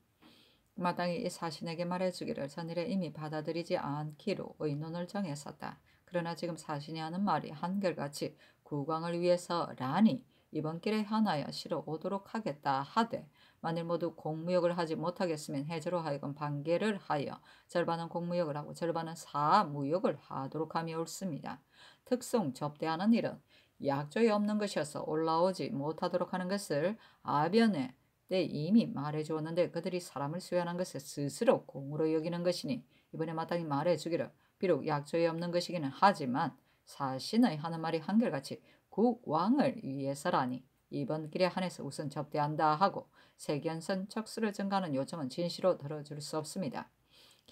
Speaker 1: 마땅히 이 사신에게 말해주기를 전일에 이미 받아들이지 않기로 의논을 정했었다. 그러나 지금 사신이 하는 말이 한결같이 구강을 위해서 라니 이번 길에 하여 실어 오도록 하겠다 하되 만일 모두 공무역을 하지 못하겠으면 해제로 하여금 반개를 하여 절반은 공무역을 하고 절반은 사무역을 하도록 하며 옳습니다. 특성 접대하는 일은 약조에 없는 것이어서 올라오지 못하도록 하는 것을 아변에 때 이미 말해주었는데 그들이 사람을 수여하는 것을 스스로 공으로 여기는 것이니 이번에 마땅히 말해주기를 비록 약조에 없는 것이기는 하지만 자신의 하는 말이 한결같이 국왕을 위해서라니 이번 길에 한해서 우선 접대한다 하고 세견선 척수를 증가하는 요청은 진실로 들어줄 수 없습니다.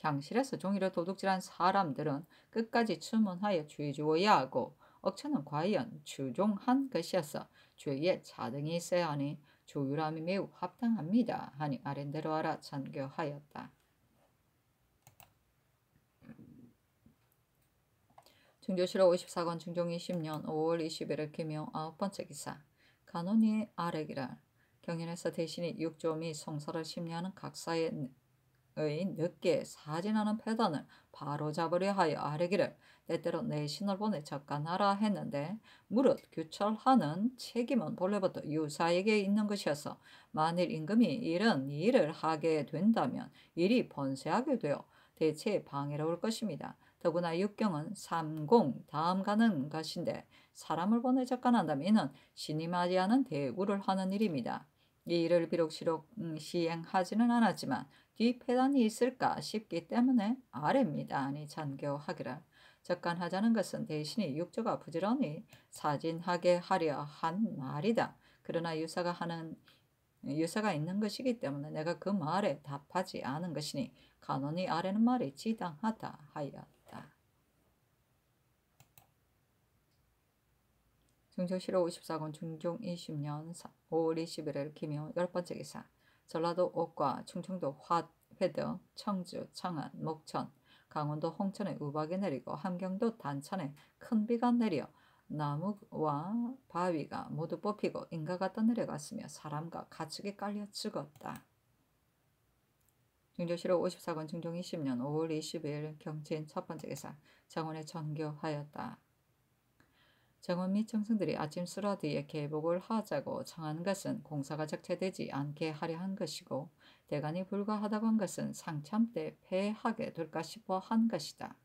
Speaker 1: 향실에서 종이를 도둑질한 사람들은 끝까지 추문하여 주의주어야 하고 억천은 과연 추종한 것이어서 주의에 자등이 있어야 하니 조유람이 매우 합당합니다 하니 아랜대로 알아 전교하였다. 중교실록 54권 중종 20년 5월 20일을 기묘 아홉 번째 기사 간원이 아래기를 경연에서 대신이 육조 및 성서를 심리하는 각사의 늦게 사진하는 패단을 바로잡으려 하여 아래기를 때때로 내신을 보내 적간하라 했는데 무릇 규철하는 책임은 본래부터 유사에게 있는 것이어서 만일 임금이 이런 일을 하게 된다면 일이 번세하게 되어 대체 방해로울 것입니다. 더구나 육경은 삼공 다음 가는 것인데 사람을 보내 작가한다면 이는 신이 맞이하는 대구를 하는 일입니다. 이 일을 비록 시록, 음, 시행하지는 않았지만 뒤패단이 있을까 싶기 때문에 아래입니다. 아니 잔교하기라 적간하자는 것은 대신이 육조가 부지런히 사진하게 하려 한 말이다. 그러나 유사가 하는 유사가 있는 것이기 때문에 내가 그 말에 답하지 않은 것이니 간언이 아래는 말이 지당하다 하였다. 중조실로 54권 중종 20년 5월 21일 김용 열번째 기사 전라도 옥과 충청도 화, 회등, 청주, 청안, 목천, 강원도 홍천에 우박이 내리고 함경도 단천에 큰 비가 내려 나무와 바위가 모두 뽑히고 인가가 떠내려갔으며 사람과 가축이 깔려 죽었다. 중조시로 54권 중종 20년 5월 20일 경친 첫 번째 기사 장원에 전교하였다. 장원 및 청승들이 아침 수라드에 개복을 하자고 청한 것은 공사가 적체되지 않게 하려 한 것이고 대관이 불가하다고 한 것은 상참 때 패하게 될까 싶어 한 것이다.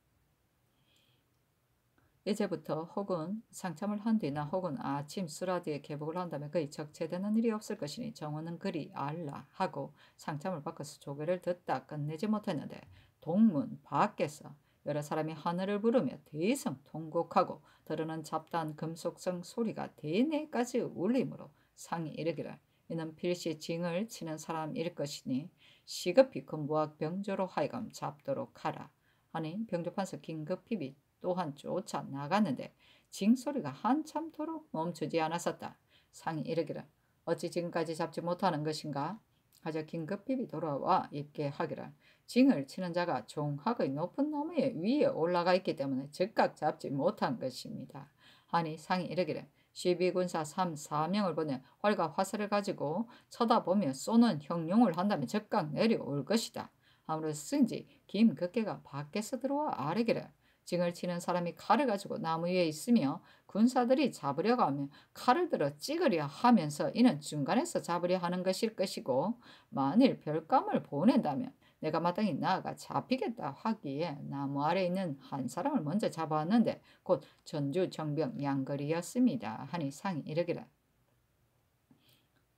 Speaker 1: 이제부터 혹은 상참을 한 뒤나 혹은 아침 수라디에 개복을 한다면 거의 적체되는 일이 없을 것이니 정원은 그리 알라 하고 상참을 바꿔서 조개를 듣다 끝내지 못했는데 동문 밖에서 여러 사람이 하늘을 부르며 대성 통곡하고 들으는 잡다한 금속성 소리가 대내까지 울림으로 상이 이르기를 이는 필시 징을 치는 사람일 것이니 시급히 금부학 병조로 하여금 잡도록 하라. 하니 병조판서 긴급히비 또한 쫓아 나갔는데 징 소리가 한참토록 멈추지 않았었다. 상이 이르기를 어찌 지금까지 잡지 못하는 것인가? 하자 긴급히 돌아와 있게 하기라. 징을 치는 자가 종학의 높은 나무 위에 올라가 있기 때문에 즉각 잡지 못한 것입니다. 하니 상이 이르기를 12군사 3, 4명을 보내 활과 화살을 가지고 쳐다보며 쏘는 형용을 한다면 즉각 내려올 것이다. 아무로 쓴지 김극계가 밖에서 들어와 아래기를 징을 치는 사람이 칼을 가지고 나무 위에 있으며 군사들이 잡으려고 하면 칼을 들어 찌그려 하면서 이는 중간에서 잡으려 하는 것일 것이고 만일 별감을 보낸다면 내가 마땅히 나아가 잡히겠다 하기에 나무 아래 에 있는 한 사람을 먼저 잡았는데 곧 전주 정병 양거리였습니다. 하니 상이 이르기라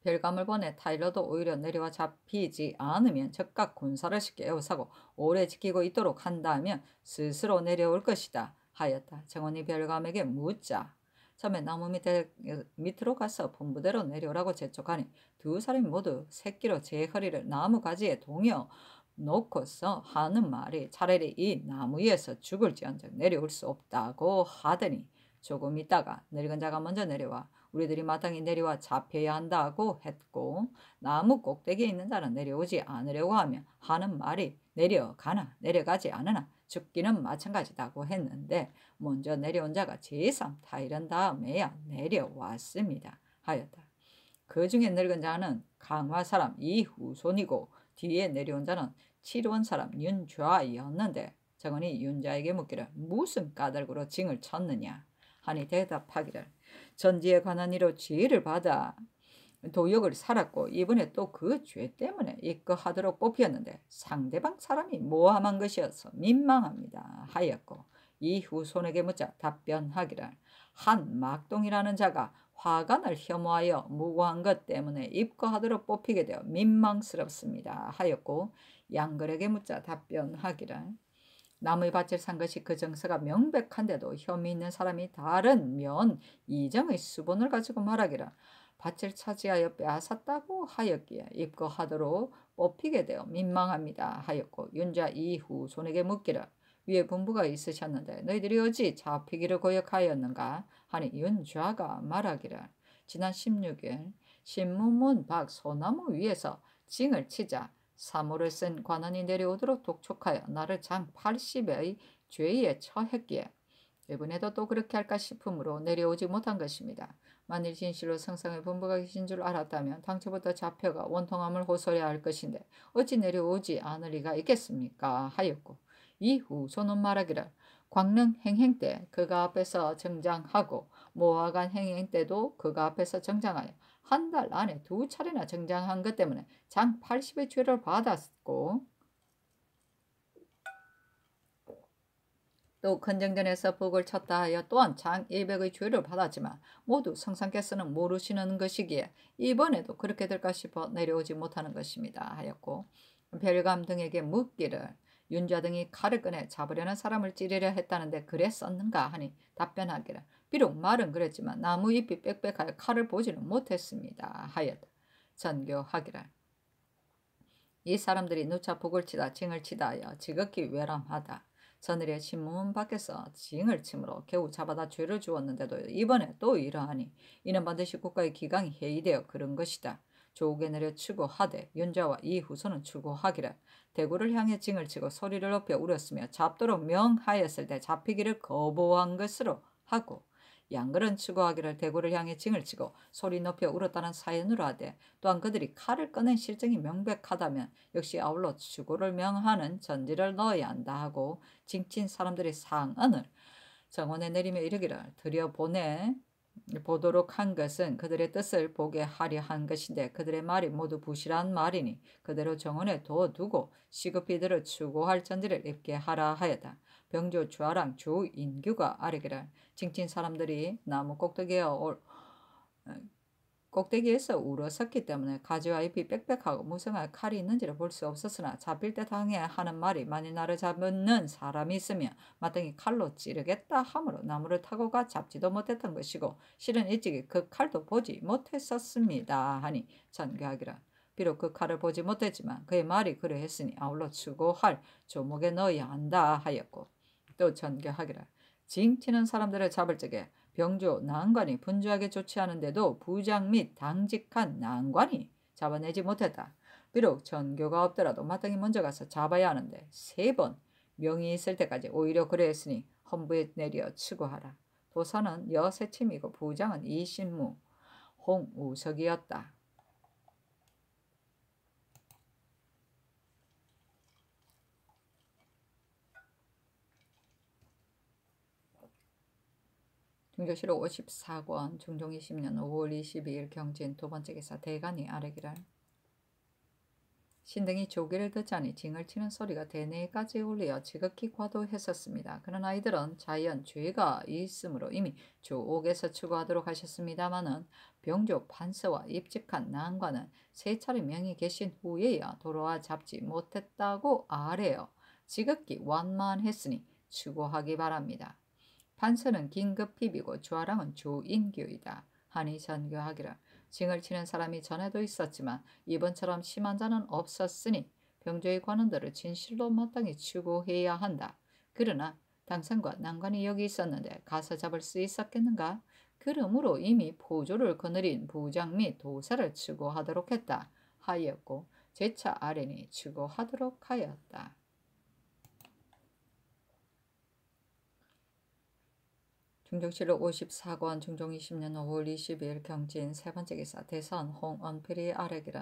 Speaker 1: 별감을 보내 타일러도 오히려 내려와 잡히지 않으면 즉각 군사를 쉽게 에워싸고 오래 지키고 있도록 한다면 스스로 내려올 것이다 하였다. 정원이 별감에게 묻자. 처음에 나무 밑에, 밑으로 가서 본부대로 내려오라고 재촉하니 두 사람 이 모두 새끼로 제 허리를 나무 가지에 동여 놓고서 하는 말이 차라리 이 나무 위에서 죽을지언정 내려올 수 없다고 하더니 조금 있다가 늙은 자가 먼저 내려와 우리들이 마땅히 내려와 잡혀야 한다고 했고 나무 꼭대기에 있는 자는 내려오지 않으려고 하며 하는 말이 내려가나 내려가지 않으나 죽기는 마찬가지다고 했는데 먼저 내려온 자가 제3 타이른 다음에야 내려왔습니다 하였다. 그 중에 늙은 자는 강화 사람 이후손이고 뒤에 내려온 자는 치료원 사람 윤좌이었는데 정은이 윤자에게 묻기를 무슨 까닭으로 징을 쳤느냐 하니 대답하기를 전지에 관한 이로 지 죄를 받아 도역을 살았고 이번에 또 그 죄 때문에 입거하도록 뽑혔는데 상대방 사람이 모함한 것이어서 민망합니다. 하였고 이후 손에게 묻자 답변하기를 한 막동이라는 자가 화관을 혐오하여 무고한 것 때문에 입거하도록 뽑히게 되어 민망스럽습니다. 하였고 양글에게 묻자 답변하기를 남의 밭을 산 것이 그 정서가 명백한데도 혐의 있는 사람이 다른 면 이정의 수본을 가지고 말하기라. 밭을 차지하여 빼앗았다고 하였기에 입거하도록 뽑히게 되어 민망합니다 하였고 윤자 이후 손에게 묻기를 위에 분부가 있으셨는데 너희들이 어찌 잡히기를 고역하였는가 하니 윤좌가 말하기를 지난 16일 신문문 박 소나무 위에서 징을 치자 사물을 쓴 관원이 내려오도록 독촉하여 나를 장 80의 죄에 처했기에 이번에도 또 그렇게 할까 싶음으로 내려오지 못한 것입니다. 만일 진실로 성상의 분부가 계신 줄 알았다면 당초부터 좌표가 원통함을 호소해야 할 것인데 어찌 내려오지 않을 리가 있겠습니까? 하였고 이후 소는 말하기를 광릉 행행 때 그가 앞에서 정장하고 모아간 행행 때도 그가 앞에서 정장하여 한달 안에 두 차례나 정장한 것 때문에 장 80의 죄를 받았고 또근정전에서 복을 쳤다 하여 또한 장 200의 죄를 받았지만 모두 성상께서는 모르시는 것이기에 이번에도 그렇게 될까 싶어 내려오지 못하는 것입니다 하였고 별감 등에게 묻기를 윤좌 등이 칼을 꺼내 잡으려는 사람을 찌르려 했다는데 그랬었는가 하니 답변하기를 비록 말은 그랬지만 나무 잎이 빽빽하여 칼을 보지는 못했습니다. 하였 전교하기란. 이 사람들이 누차 북을 치다 징을 치다하여 지극히 외람하다. 서늘의 신문 밖에서 징을 침으로 겨우 잡아다 죄를 주었는데도 이번에 또 이러하니 이는 반드시 국가의 기강이 해이되어 그런 것이다. 조국의 내려 추고하되 윤자와 이 후손은 추고하기를 대구를 향해 징을 치고 소리를 높여 우렸으며 잡도록 명하였을 때 잡히기를 거부한 것으로 하고 양글은 추구하기를 대구를 향해 징을 치고 소리 높여 울었다는 사연으로 하되 또한 그들이 칼을 꺼낸 실정이 명백하다면 역시 아울러 추구를 명하는 전지를 넣어야 한다 하고 징친 사람들의 상언을 정원에 내리며 이르기를 들여보내 보도록 한 것은 그들의 뜻을 보게 하려 한 것인데 그들의 말이 모두 부실한 말이니 그대로 정원에 둬두고 시급히들을 추구할 전지를 입게 하라 하였다. 병조 주아랑 주인규가 아뢰기를 칭친 사람들이 나무 꼭대기에 올 꼭대기에서 울러섰기 때문에 가지와 잎이 빽빽하고 무성한 칼이 있는지를 볼 수 없었으나 잡힐 때당해 하는 말이 만일 나를 잡는 사람이 있으면 마땅히 칼로 찌르겠다 함으로 나무를 타고가 잡지도 못했던 것이고 실은 일찍이 그 칼도 보지 못했었습니다 하니 전교하기라 비록 그 칼을 보지 못했지만 그의 말이 그러했으니 아울러 추고할 조목에 넣어야 한다 하였고 또전교하기라징 튀는 사람들을 잡을 적에 병조 난관이 분주하게 조치하는데도 부장 및 당직한 난관이 잡아내지 못했다. 비록 전교가 없더라도 마땅히 먼저 가서 잡아야 하는데 세 번 명이 있을 때까지 오히려 그랬으니 헌부에 내려 추구하라 도사는 여세침이고 부장은 이신무, 홍우석이었다. 중조실록 54권 중종 20년 5월 22일 경진 두 번째 기사 대간이 아래기라 신등이 조개를 듣자니 징을 치는 소리가 대내까지 울려 지극히 과도했었습니다. 그런아 이들은 자연 죄가 있으므로 이미 조 옥에서 추구하도록 하셨습니다마는 병조 판서와 입직한 난관은 세 차례 명이 계신 후에야 도로와 잡지 못했다고 아래요. 지극히 완만했으니 추구하기 바랍니다. 판서는 긴급 피비고 주아랑은 주인교이다. 하니 전교하기를 징을 치는 사람이 전에도 있었지만 이번처럼 심한 자는 없었으니 병조의 관원들을 진실로 마땅히 추구해야 한다. 그러나 당상과 난관이 여기 있었는데 가서 잡을 수 있었겠는가? 그러므로 이미 포조를 거느린 부장 및 도사를 추구하도록 했다 하였고 제차 아련이 추구하도록 하였다. 중정실록 54권 중종 20년 5월 20일 경진 세 번째 기사 대선 홍언필의 아래기를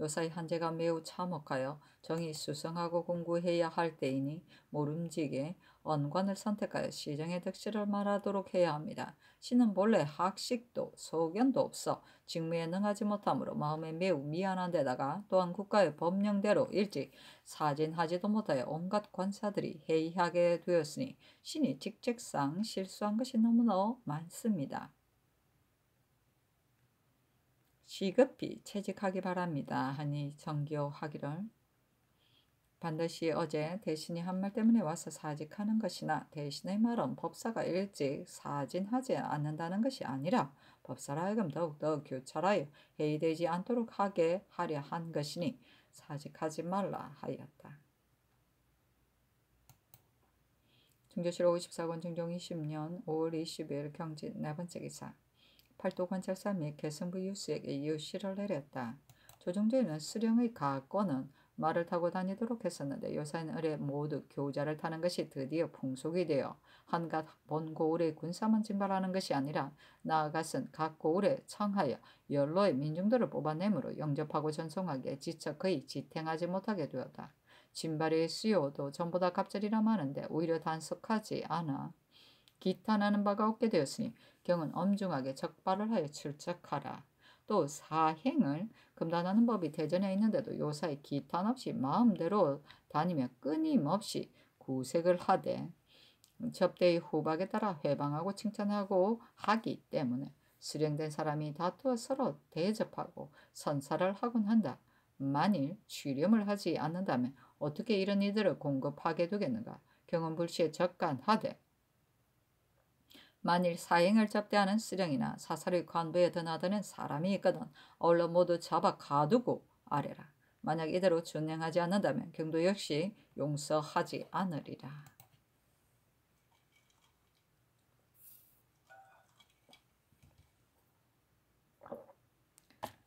Speaker 1: 요사이 한재가 매우 참혹하여 정이 수성하고 공부해야할 때이니 모름지게 언관을 선택하여 시정의 득실을 말하도록 해야 합니다. 신은 본래 학식도 소견도 없어 직무에 능하지 못하므로 마음에 매우 미안한 데다가 또한 국가의 법령대로 일찍 사진하지도 못하여 온갖 관사들이 해이하게 되었으니 신이 직책상 실수한 것이 너무나 많습니다. 시급히 채직하기 바랍니다. 하니 정교 하기를 반드시 어제 대신이 한 말 때문에 와서 사직하는 것이나 대신의 말은 법사가 일찍 사진하지 않는다는 것이 아니라 법사라 하여금 더욱더 교차하여 해이되지 않도록 하게 하려 한 것이니 사직하지 말라 하였다. 중조실 54권 중종 20년 5월 20일 경진 네 번째 기사 팔도관찰사 및 개성부 유수에게 이 유시를 내렸다. 조정조에는 수령의 가학권은 말을 타고 다니도록 했었는데 요사인 을에 모두 교자를 타는 것이 드디어 풍속이 되어 한갓 본 고을의 군사만 진발하는 것이 아니라 나아가선 각 고을에 창하여 연로의 민중들을 뽑아내므로 영접하고 전송하기에 지쳐 거의 지탱하지 못하게 되었다. 진발의 수요도 전보다 갑절이라 많은데 오히려 단속하지 않아 기탄하는 바가 없게 되었으니 경은 엄중하게 적발을 하여 출적하라. 또 사행을 금단하는 법이 대전에 있는데도 요사이 기탄 없이 마음대로 다니며 끊임없이 구색을 하되 접대의 호박에 따라 회방하고 칭찬하고 하기 때문에 수령된 사람이 다투어 서로 대접하고 선사를 하곤 한다. 만일 취렴을 하지 않는다면 어떻게 이런 이들을 공급하게 되겠는가? 경은 불시에 적간하되 만일 사행을 접대하는 수령이나 사설의 관부에 드나드는 사람이 있거든 얼른 모두 잡아 가두고 아래라. 만약 이대로 준행하지 않는다면 경도 역시 용서하지 않으리라.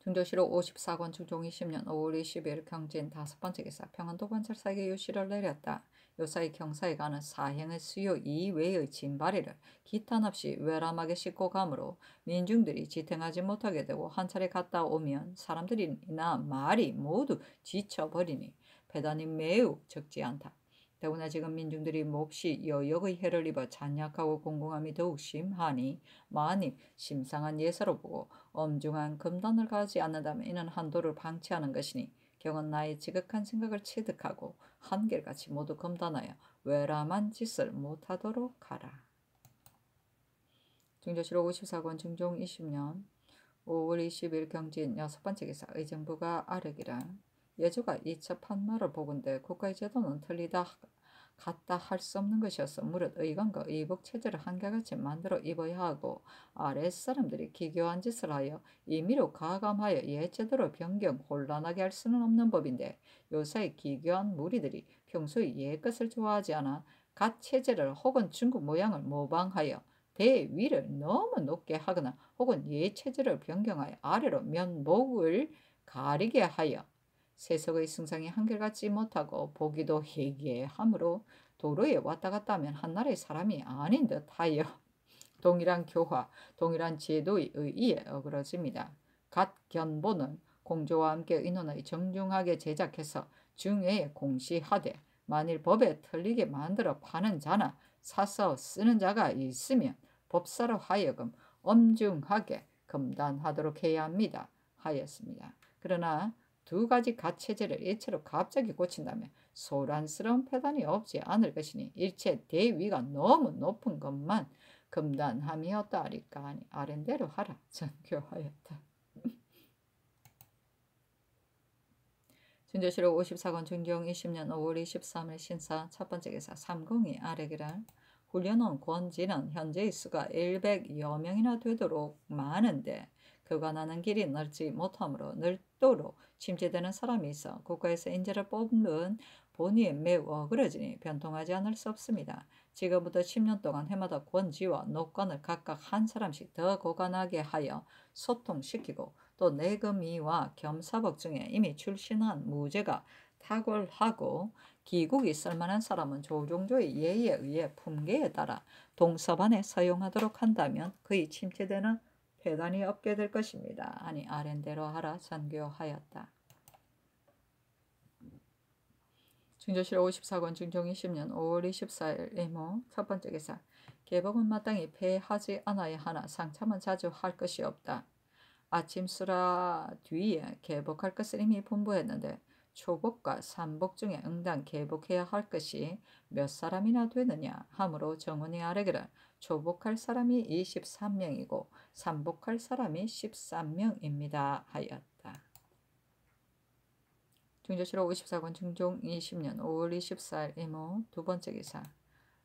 Speaker 1: 중조시로 54권 중종 20년 5월 20일 경진 다섯 번째 기사 평안도 관찰사에게 유시를 내렸다. 요사이 경사에 가는 사행의 수요 이외의 진발의를 기탄없이 외람하게 싣고 가므로 민중들이 지탱하지 못하게 되고 한 차례 갔다 오면 사람들이나 말이 모두 지쳐버리니 배단이 매우 적지 않다. 더구나 지금 민중들이 몹시 여역의 해를 입어 잔약하고 공공함이 더욱 심하니 만이 심상한 예사로 보고 엄중한 금단을 가지 않는다면 이는 한도를 방치하는 것이니 경은 나의 지극한 생각을 체득하고 한결같이 모두 검단하여 외람한 짓을 못하도록 하라. 중조실록 54권 중종 20년 5월 20일 경진 여섯 번째 기사 의정부가 아르기라 예조가 2차 판말을 보건대 국가의 제도는 틀리다 갖다할수 없는 것이어서 무릇 의관과 의복 체제를 한결같이 만들어 입어야 하고 아랫사람들이 기교한 짓을 하여 임의로 가감하여 예체대로 변경 혼란하게 할 수는 없는 법인데 요새 기교한 무리들이 평소에 예 것을 좋아하지 않아 각 체제를 혹은 중국 모양을 모방하여 대위를 너무 높게 하거나 혹은 예체제를 변경하여 아래로 면목을 가리게 하여 세속의 승상이 한결같지 못하고 보기도 해괴하므로 도로에 왔다 갔다 하면 한나라의 사람이 아닌 듯하여 동일한 교화, 동일한 제도의의의에 어그러집니다. 갓 견본은 공조와 함께 인원을 정중하게 제작해서 중에 공시하되 만일 법에 틀리게 만들어 파는 자나 사서 쓰는 자가 있으면 법사로 하여금 엄중하게 검단하도록 해야 합니다. 하였습니다. 그러나 두 가지 가체제를 일체로 갑자기 고친다면 소란스러운 패단이 없지 않을 것이니 일체 대위가 너무 높은 것만 금단함이었다 하리까 아니 아랜대로 하라 전교하였다. 준조시록 54권 정경 20년 5월 23일 신사 첫 번째 기사 302 아래기랄 훈련원 권지는 현재의 수가 100여 명이나 되도록 많은데 그가 나는 길이 넓지 못하므로 늘 도로 침체되는 사람이 있어 국가에서 인재를 뽑는 본이 매우 어그러지니 변통하지 않을 수 없습니다. 지금부터 10년 동안 해마다 권지와 노관을 각각 한 사람씩 더 고관하게 하여 소통시키고 또 내금이와 겸사법 중에 이미 출신한 무죄가 탁월하고 기국이 쓸만한 사람은 조종조의 예에 의해 품계에 따라 동서반에 사용하도록 한다면 그의 침체되는 회단이 없게 될 것입니다. 아니 아랜대로 하라 선교하였다. 증조실 54권 증종이 0년 5월 24일 예모 첫 번째 기사 개복은 마땅히 폐하지 않아야 하나 상참은 자주 할 것이 없다. 아침 수라 뒤에 개복할 것을 이미 분부했는데 초복과 삼복 중에 응당 개복해야 할 것이 몇 사람이나 되느냐 하므로 정원이 아래기를 조복할 사람이 23명이고 삼복할 사람이 13명입니다. 하였다. 중조시로 54권 중종 20년 5월 24일 이모 두 번째 기사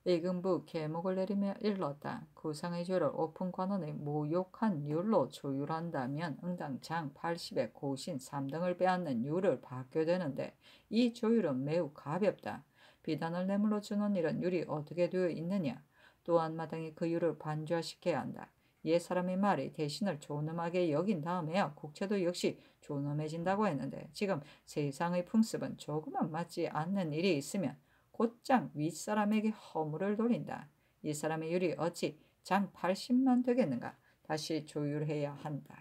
Speaker 1: 의금부 계목을 내리며 일렀다. 구상의 죄를 오픈 관원의 모욕한 율로 조율한다면 응당장 80에 고신 3등을 빼앗는 율을 받게 되는데 이 조율은 매우 가볍다. 비단을 뇌물로 주는 일은 율이 어떻게 되어 있느냐? 또한 마당의그 이유를 반주화시켜야 한다. 옛 사람의 말이 대신을 존엄하게 여긴 다음에야 국채도 역시 존엄해진다고 했는데 지금 세상의 풍습은 조금은 맞지 않는 일이 있으면 곧장 윗사람에게 허물을 돌린다. 이 사람의 율이 어찌 장 80만 되겠는가 다시 조율해야 한다.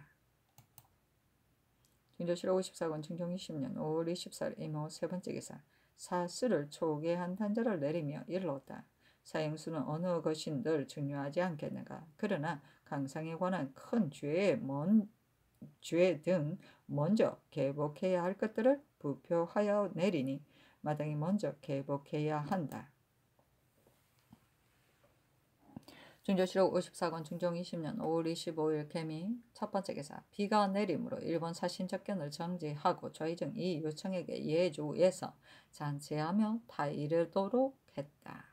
Speaker 1: 중조실 54권 증종 20년 5월 24일 이모 세 번째 기사 사스를 초계한 단절을 내리며 일렀다. 사형수는 어느 것인 늘 중요하지 않겠는가. 그러나 강상에 관한 큰 죄의 먼죄 등 먼저 개복해야 할 것들을 부표하여 내리니 마당이 먼저 개복해야 한다. 중조실록 54권 중종 20년 5월 25일 개미 첫 번째 기사 비가 내림으로 일본 사신 접견을 정지하고 좌이정 이 요청에게 예조에서 잔치하며 다 이르도록 했다.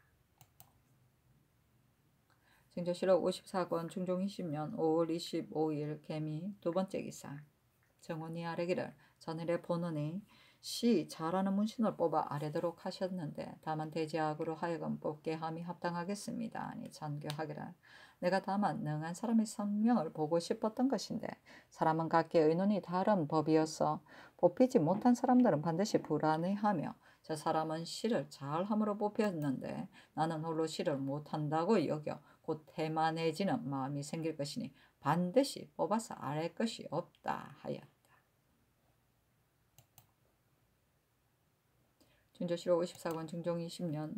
Speaker 1: 증조실록 54권 중종 20년 5월 25일 개미 두 번째 기사 정원이 아래기를 전일의 본원이 시 잘하는 문신을 뽑아 아래도록 하셨는데 다만 대지악으로 하여금 뽑게 함이 합당하겠습니다. 아니 전교하기를 내가 다만 능한 사람의 성명을 보고 싶었던 것인데 사람은 각기 의논이 다른 법이어서 뽑히지 못한 사람들은 반드시 불안해하며 저 사람은 시를 잘함으로 뽑혔는데 나는 홀로 시를 못한다고 여겨 곧 태만해지는 마음이 생길 것이니 반드시 뽑아서 알할 것이 없다 하였다. 준조시로 54권 중종 20년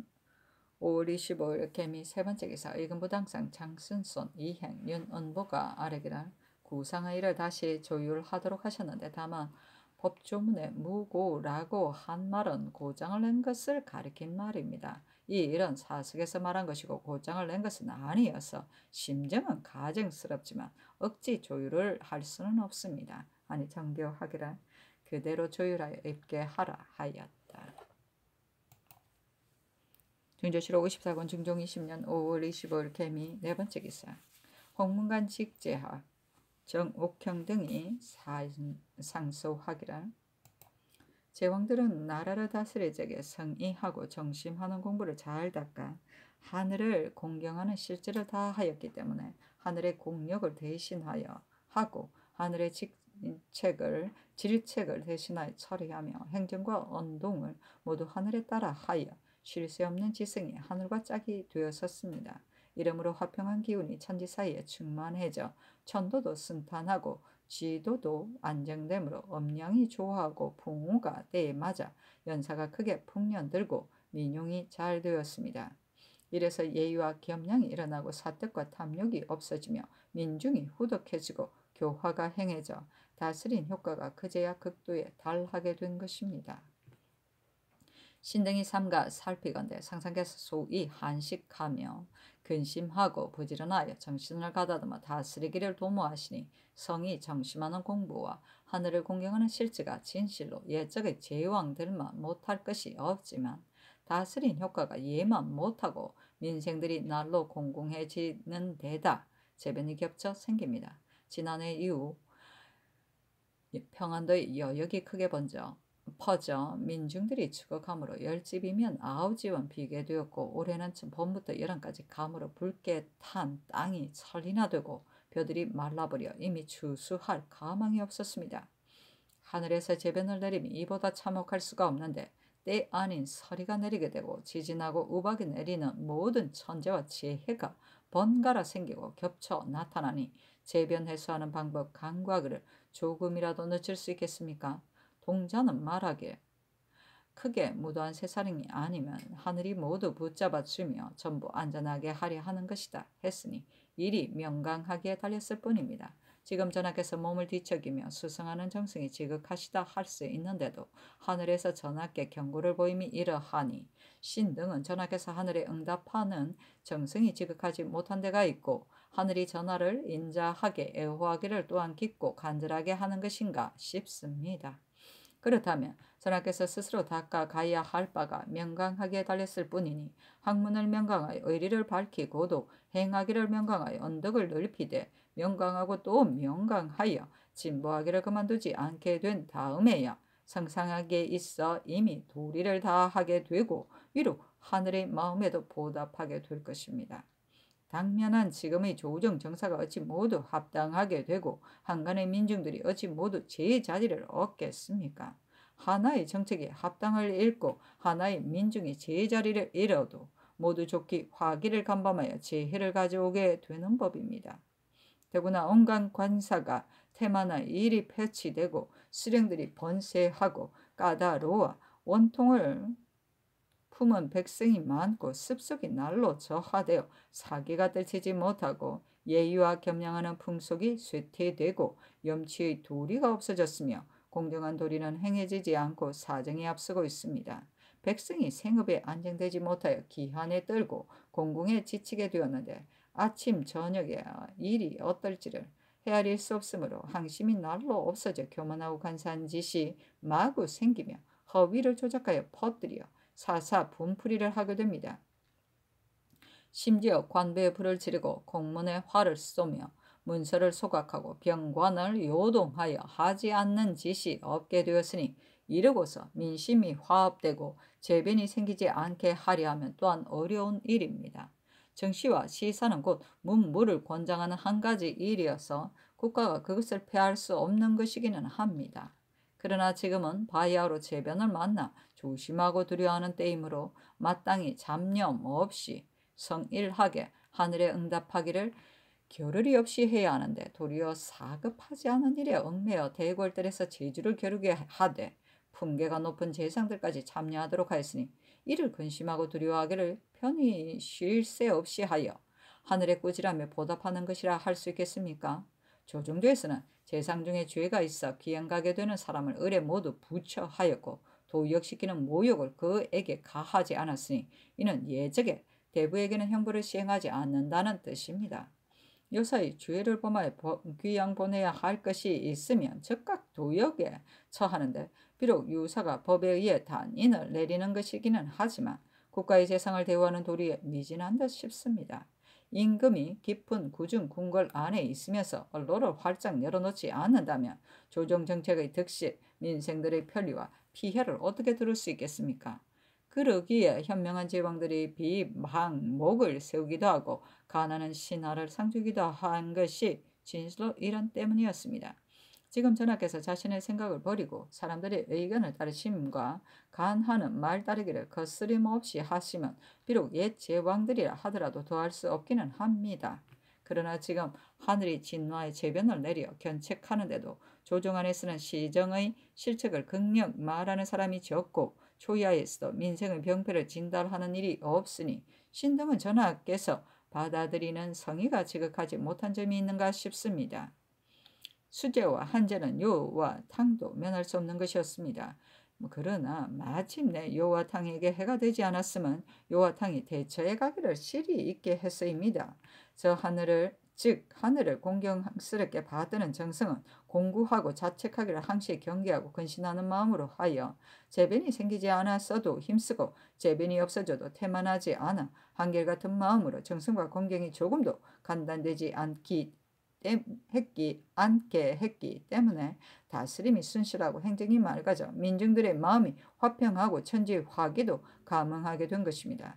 Speaker 1: 5월 25일 개미 세 번째 기사 의금부당상 장순손 이행 윤언보가 아래기란 구상의를 다시 조율하도록 하셨는데 다만 법조문에 무고라고 한 말은 고장을 낸 것을 가리킨 말입니다. 이 일은 사석에서 말한 것이고 곧장을낸 것은 아니어서 심정은 가정스럽지만 억지 조율을 할 수는 없습니다. 아니 정교하기란 그대로 조율하여 입게 하라 하였다. 중조실록 54권 중종 20년 5월 25일 개미 네 번째 기사 홍문관 직제학 정옥형 등이 사, 상소학이란 제왕들은 나라를 다스릴 적에 성의하고 정심하는 공부를 잘 닦아 하늘을 공경하는 실제를 다 하였기 때문에 하늘의 공력을 대신하여 하고 하늘의 직책을 질책을 대신하여 처리하며 행정과 언동을 모두 하늘에 따라 하여 쉴 새 없는 지성이 하늘과 짝이 되어섰습니다. 이러므로 화평한 기운이 천지 사이에 충만해져 천도도 순탄하고 지도도 안정됨으로 음량이 좋아하고 풍우가 때에 맞아 연사가 크게 풍년들고 민용이 잘 되었습니다. 이래서 예의와 겸양이 일어나고 사뜻과 탐욕이 없어지며 민중이 후덕해지고 교화가 행해져 다스린 효과가 그제야 극도에 달하게 된 것입니다. 신등이 삼가 살피건대 상상께서 소위 한식하며 근심하고 부지런하여 정신을 가다듬어 다스리기를 도모하시니 성이 정심하는 공부와 하늘을 공경하는 실지가 진실로 예적의 제왕들만 못할 것이 없지만 다스린 효과가 예만 못하고 민생들이 날로 공공해지는 데다 재변이 겹쳐 생깁니다. 지난해 이후 평안도의 여역이 크게 번져 퍼져 민중들이 추격함으로 열집이면 아홉 집은 비게 되었고 올해는 봄부터 여름까지 감으로 붉게 탄 땅이 철이나 되고 벼들이 말라버려 이미 추수할 가망이 없었습니다. 하늘에서 재변을 내리면 이보다 참혹할 수가 없는데 때 아닌 서리가 내리게 되고 지진하고 우박이 내리는 모든 천재와 지혜가 번갈아 생기고 겹쳐 나타나니 재변 해소하는 방법 강과를 조금이라도 늦출 수 있겠습니까? 동자는 말하게 크게 무도한 새살인이 아니면 하늘이 모두 붙잡아 주며 전부 안전하게 하려 하는 것이다 했으니 일이 명강하게 달렸을 뿐입니다. 지금 전하께서 몸을 뒤척이며 수승하는 정승이 지극하시다 할 수 있는데도 하늘에서 전하께 경고를 보임이 이러하니 신 등은 전하께서 하늘에 응답하는 정승이 지극하지 못한 데가 있고 하늘이 전하를 인자하게 애호하기를 또한 깊고 간절하게 하는 것인가 싶습니다. 그렇다면 전하께서 스스로 닦아 가야 할 바가 명강하게 달렸을 뿐이니 학문을 명강하여 의리를 밝히고도 행하기를 명강하여 언덕을 넓히되 명강하고 또 명강하여 진보하기를 그만두지 않게 된 다음에야 상상하기에 있어 이미 도리를 다하게 되고 위로 하늘의 마음에도 보답하게 될 것입니다. 당면한 지금의 조정 정사가 어찌 모두 합당하게 되고 한간의 민중들이 어찌 모두 제 자리를 얻겠습니까? 하나의 정책이 합당을 잃고 하나의 민중이 제 자리를 잃어도 모두 좋기 화기를 간밤하여 재해를 가져오게 되는 법입니다. 더구나 온갖 관사가 테마나 일이 패치되고 수령들이 번세하고 까다로워 원통을 품은 백성이 많고 습속이 날로 저하되어 사기가 떨치지 못하고 예의와 겸양하는 풍속이 쇠퇴되고 염치의 도리가 없어졌으며 공정한 도리는 행해지지 않고 사정이 앞서고 있습니다. 백성이 생업에 안정되지 못하여 기한에 떨고 공공에 지치게 되었는데 아침 저녁에 일이 어떨지를 헤아릴 수 없으므로 항심이 날로 없어져 교만하고 간사한 짓이 마구 생기며 허위를 조작하여 퍼뜨려 사사 분풀이를 하게 됩니다. 심지어 관배에 불을 지르고 공문에 화를 쏘며 문서를 소각하고 병관을 요동하여 하지 않는 짓이 없게 되었으니 이르고서 민심이 화합되고 재변이 생기지 않게 하려 하면 또한 어려운 일입니다. 정시와 시사는 곧 문물을 권장하는 한 가지 일이어서 국가가 그것을 폐할 수 없는 것이기는 합니다. 그러나 지금은 바이아로 재변을 만나 조심하고 두려워하는 때이므로 마땅히 잡념 없이 성일하게 하늘에 응답하기를 겨를이 없이 해야 하는데 도리어 사급하지 않은 일에 얽매여 대궐들에서 재주를 겨루게 하되 품계가 높은 재상들까지 참여하도록 하였으니 이를 근심하고 두려워하기를 편히 쉴 새 없이 하여 하늘의 꾸지람에 보답하는 것이라 할 수 있겠습니까? 조정조에서는 재상 중에 죄가 있어 귀행가게 되는 사람을 을에 모두 부처하였고 도역시키는 모욕을 그에게 가하지 않았으니 이는 예적에 대부에게는 형벌을 시행하지 않는다는 뜻입니다. 요사이 주의를 범하여 귀양 보내야 할 것이 있으면 즉각 도역에 처하는데 비록 유사가 법에 의해 단인을 내리는 것이기는 하지만 국가의 재상을 대우하는 도리에 미진한 듯 싶습니다. 임금이 깊은 구중 궁궐 안에 있으면서 언론을 활짝 내려놓지 않는다면 조정 정책의 득실, 민생들의 편리와 피해를 어떻게 들을 수 있겠습니까? 그러기에 현명한 제왕들이 비방목을 세우기도 하고 가난한 신하를 상주기도 한 것이 진실로 이런 때문이었습니다. 지금 전하께서 자신의 생각을 버리고 사람들의 의견을 따르심과 간하는 말 따르기를 거스림없이 하시면 비록 옛 제왕들이라 하더라도 더할 수 없기는 합니다. 그러나 지금 하늘이 진노의 재변을 내려 견책하는데도 조정 안에 쓰는 시정의 실책을 극력 말하는 사람이 적고 초야에서도 민생의 병폐를 진달하는 일이 없으니 신등은 전하께서 받아들이는 성의가 지극하지 못한 점이 있는가 싶습니다. 수제와 한제는 요와 탕도 면할 수 없는 것이었습니다. 뭐 그러나 마침내 요와 탕에게 해가 되지 않았으면 요와 탕이 대처의 가기를 실이 있게 했어입니다. 저 하늘을 즉 하늘을 공경스럽게 봐드는 정성은 공구하고 자책하기를 항시 경계하고 근신하는 마음으로 하여 재변이 생기지 않았어도 힘쓰고 재변이 없어져도 태만하지 않아 한결같은 마음으로 정성과 공경이 조금도 간단되지 않기 했기 않게 했기 때문에 다스림이 순실하고 행정이 맑아져 민중들의 마음이 화평하고 천지의 화기도 감흥하게된 것입니다.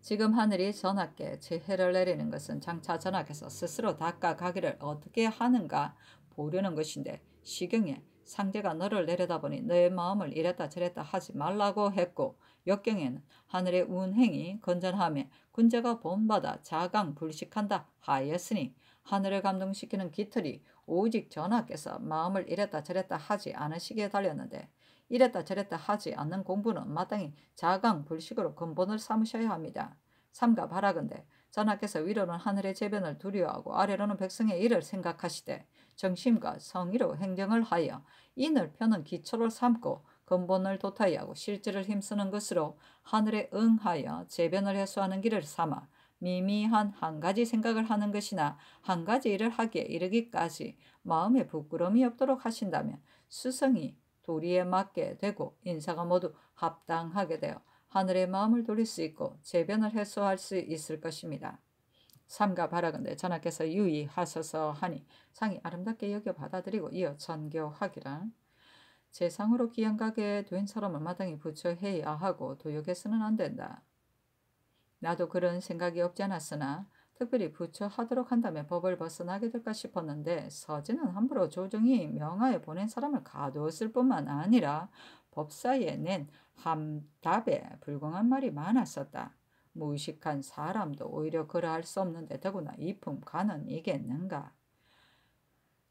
Speaker 1: 지금 하늘이 전하께 재해를 내리는 것은 장차 전하께서 스스로 닦아가기를 어떻게 하는가 보려는 것인데 시경에 상대가 너를 내려다보니 너의 마음을 이랬다 저랬다 하지 말라고 했고 역경에는 하늘의 운행이 건전함에 군자가 본받아 자강 불식한다 하였으니 하늘을 감동시키는 깃털이 오직 전하께서 마음을 이랬다 저랬다 하지 않으시기에 달렸는데 이랬다 저랬다 하지 않는 공부는 마땅히 자강 불식으로 근본을 삼으셔야 합니다. 삼가바라건대 전하께서 위로는 하늘의 재변을 두려워하고 아래로는 백성의 일을 생각하시되 정심과 성의로 행정을 하여 인을 펴는 기초를 삼고 근본을 도타이하고 실질을 힘쓰는 것으로 하늘에 응하여 재변을 해소하는 길을 삼아 미미한 한 가지 생각을 하는 것이나 한 가지 일을 하기에 이르기까지 마음에 부끄러움이 없도록 하신다면 수성이 도리에 맞게 되고 인사가 모두 합당하게 되어 하늘의 마음을 돌릴 수 있고 재변을 해소할 수 있을 것입니다. 삼가 바라건대 전하께서 유의하소서 하니 상이 아름답게 여겨 받아들이고 이어 전교하기라. 재상으로 귀양가게된 사람을 마당에 붙여 해야 하고 도욕해서는안 된다. 나도 그런 생각이 없지 않았으나 특별히 부처 하도록 한다면 법을 벗어나게 될까 싶었는데 서진은 함부로 조정이 명하에 보낸 사람을 가두었을 뿐만 아니라 법사에 낸 함답에 불공한 말이 많았었다. 무식한 의 사람도 오히려 그러할 수 없는데 더구나 이품 가는 이겠는가.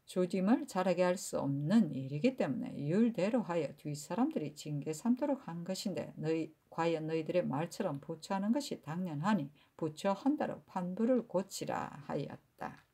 Speaker 1: 조짐을 잘하게할 수 없는 일이기 때문에 율대로 하여 뒷사람들이 징계 삼도록 한 것인데 너희 과연 너희들의 말처럼 부처하는 것이 당연하니 부처 한다로 판부를 고치라 하였다.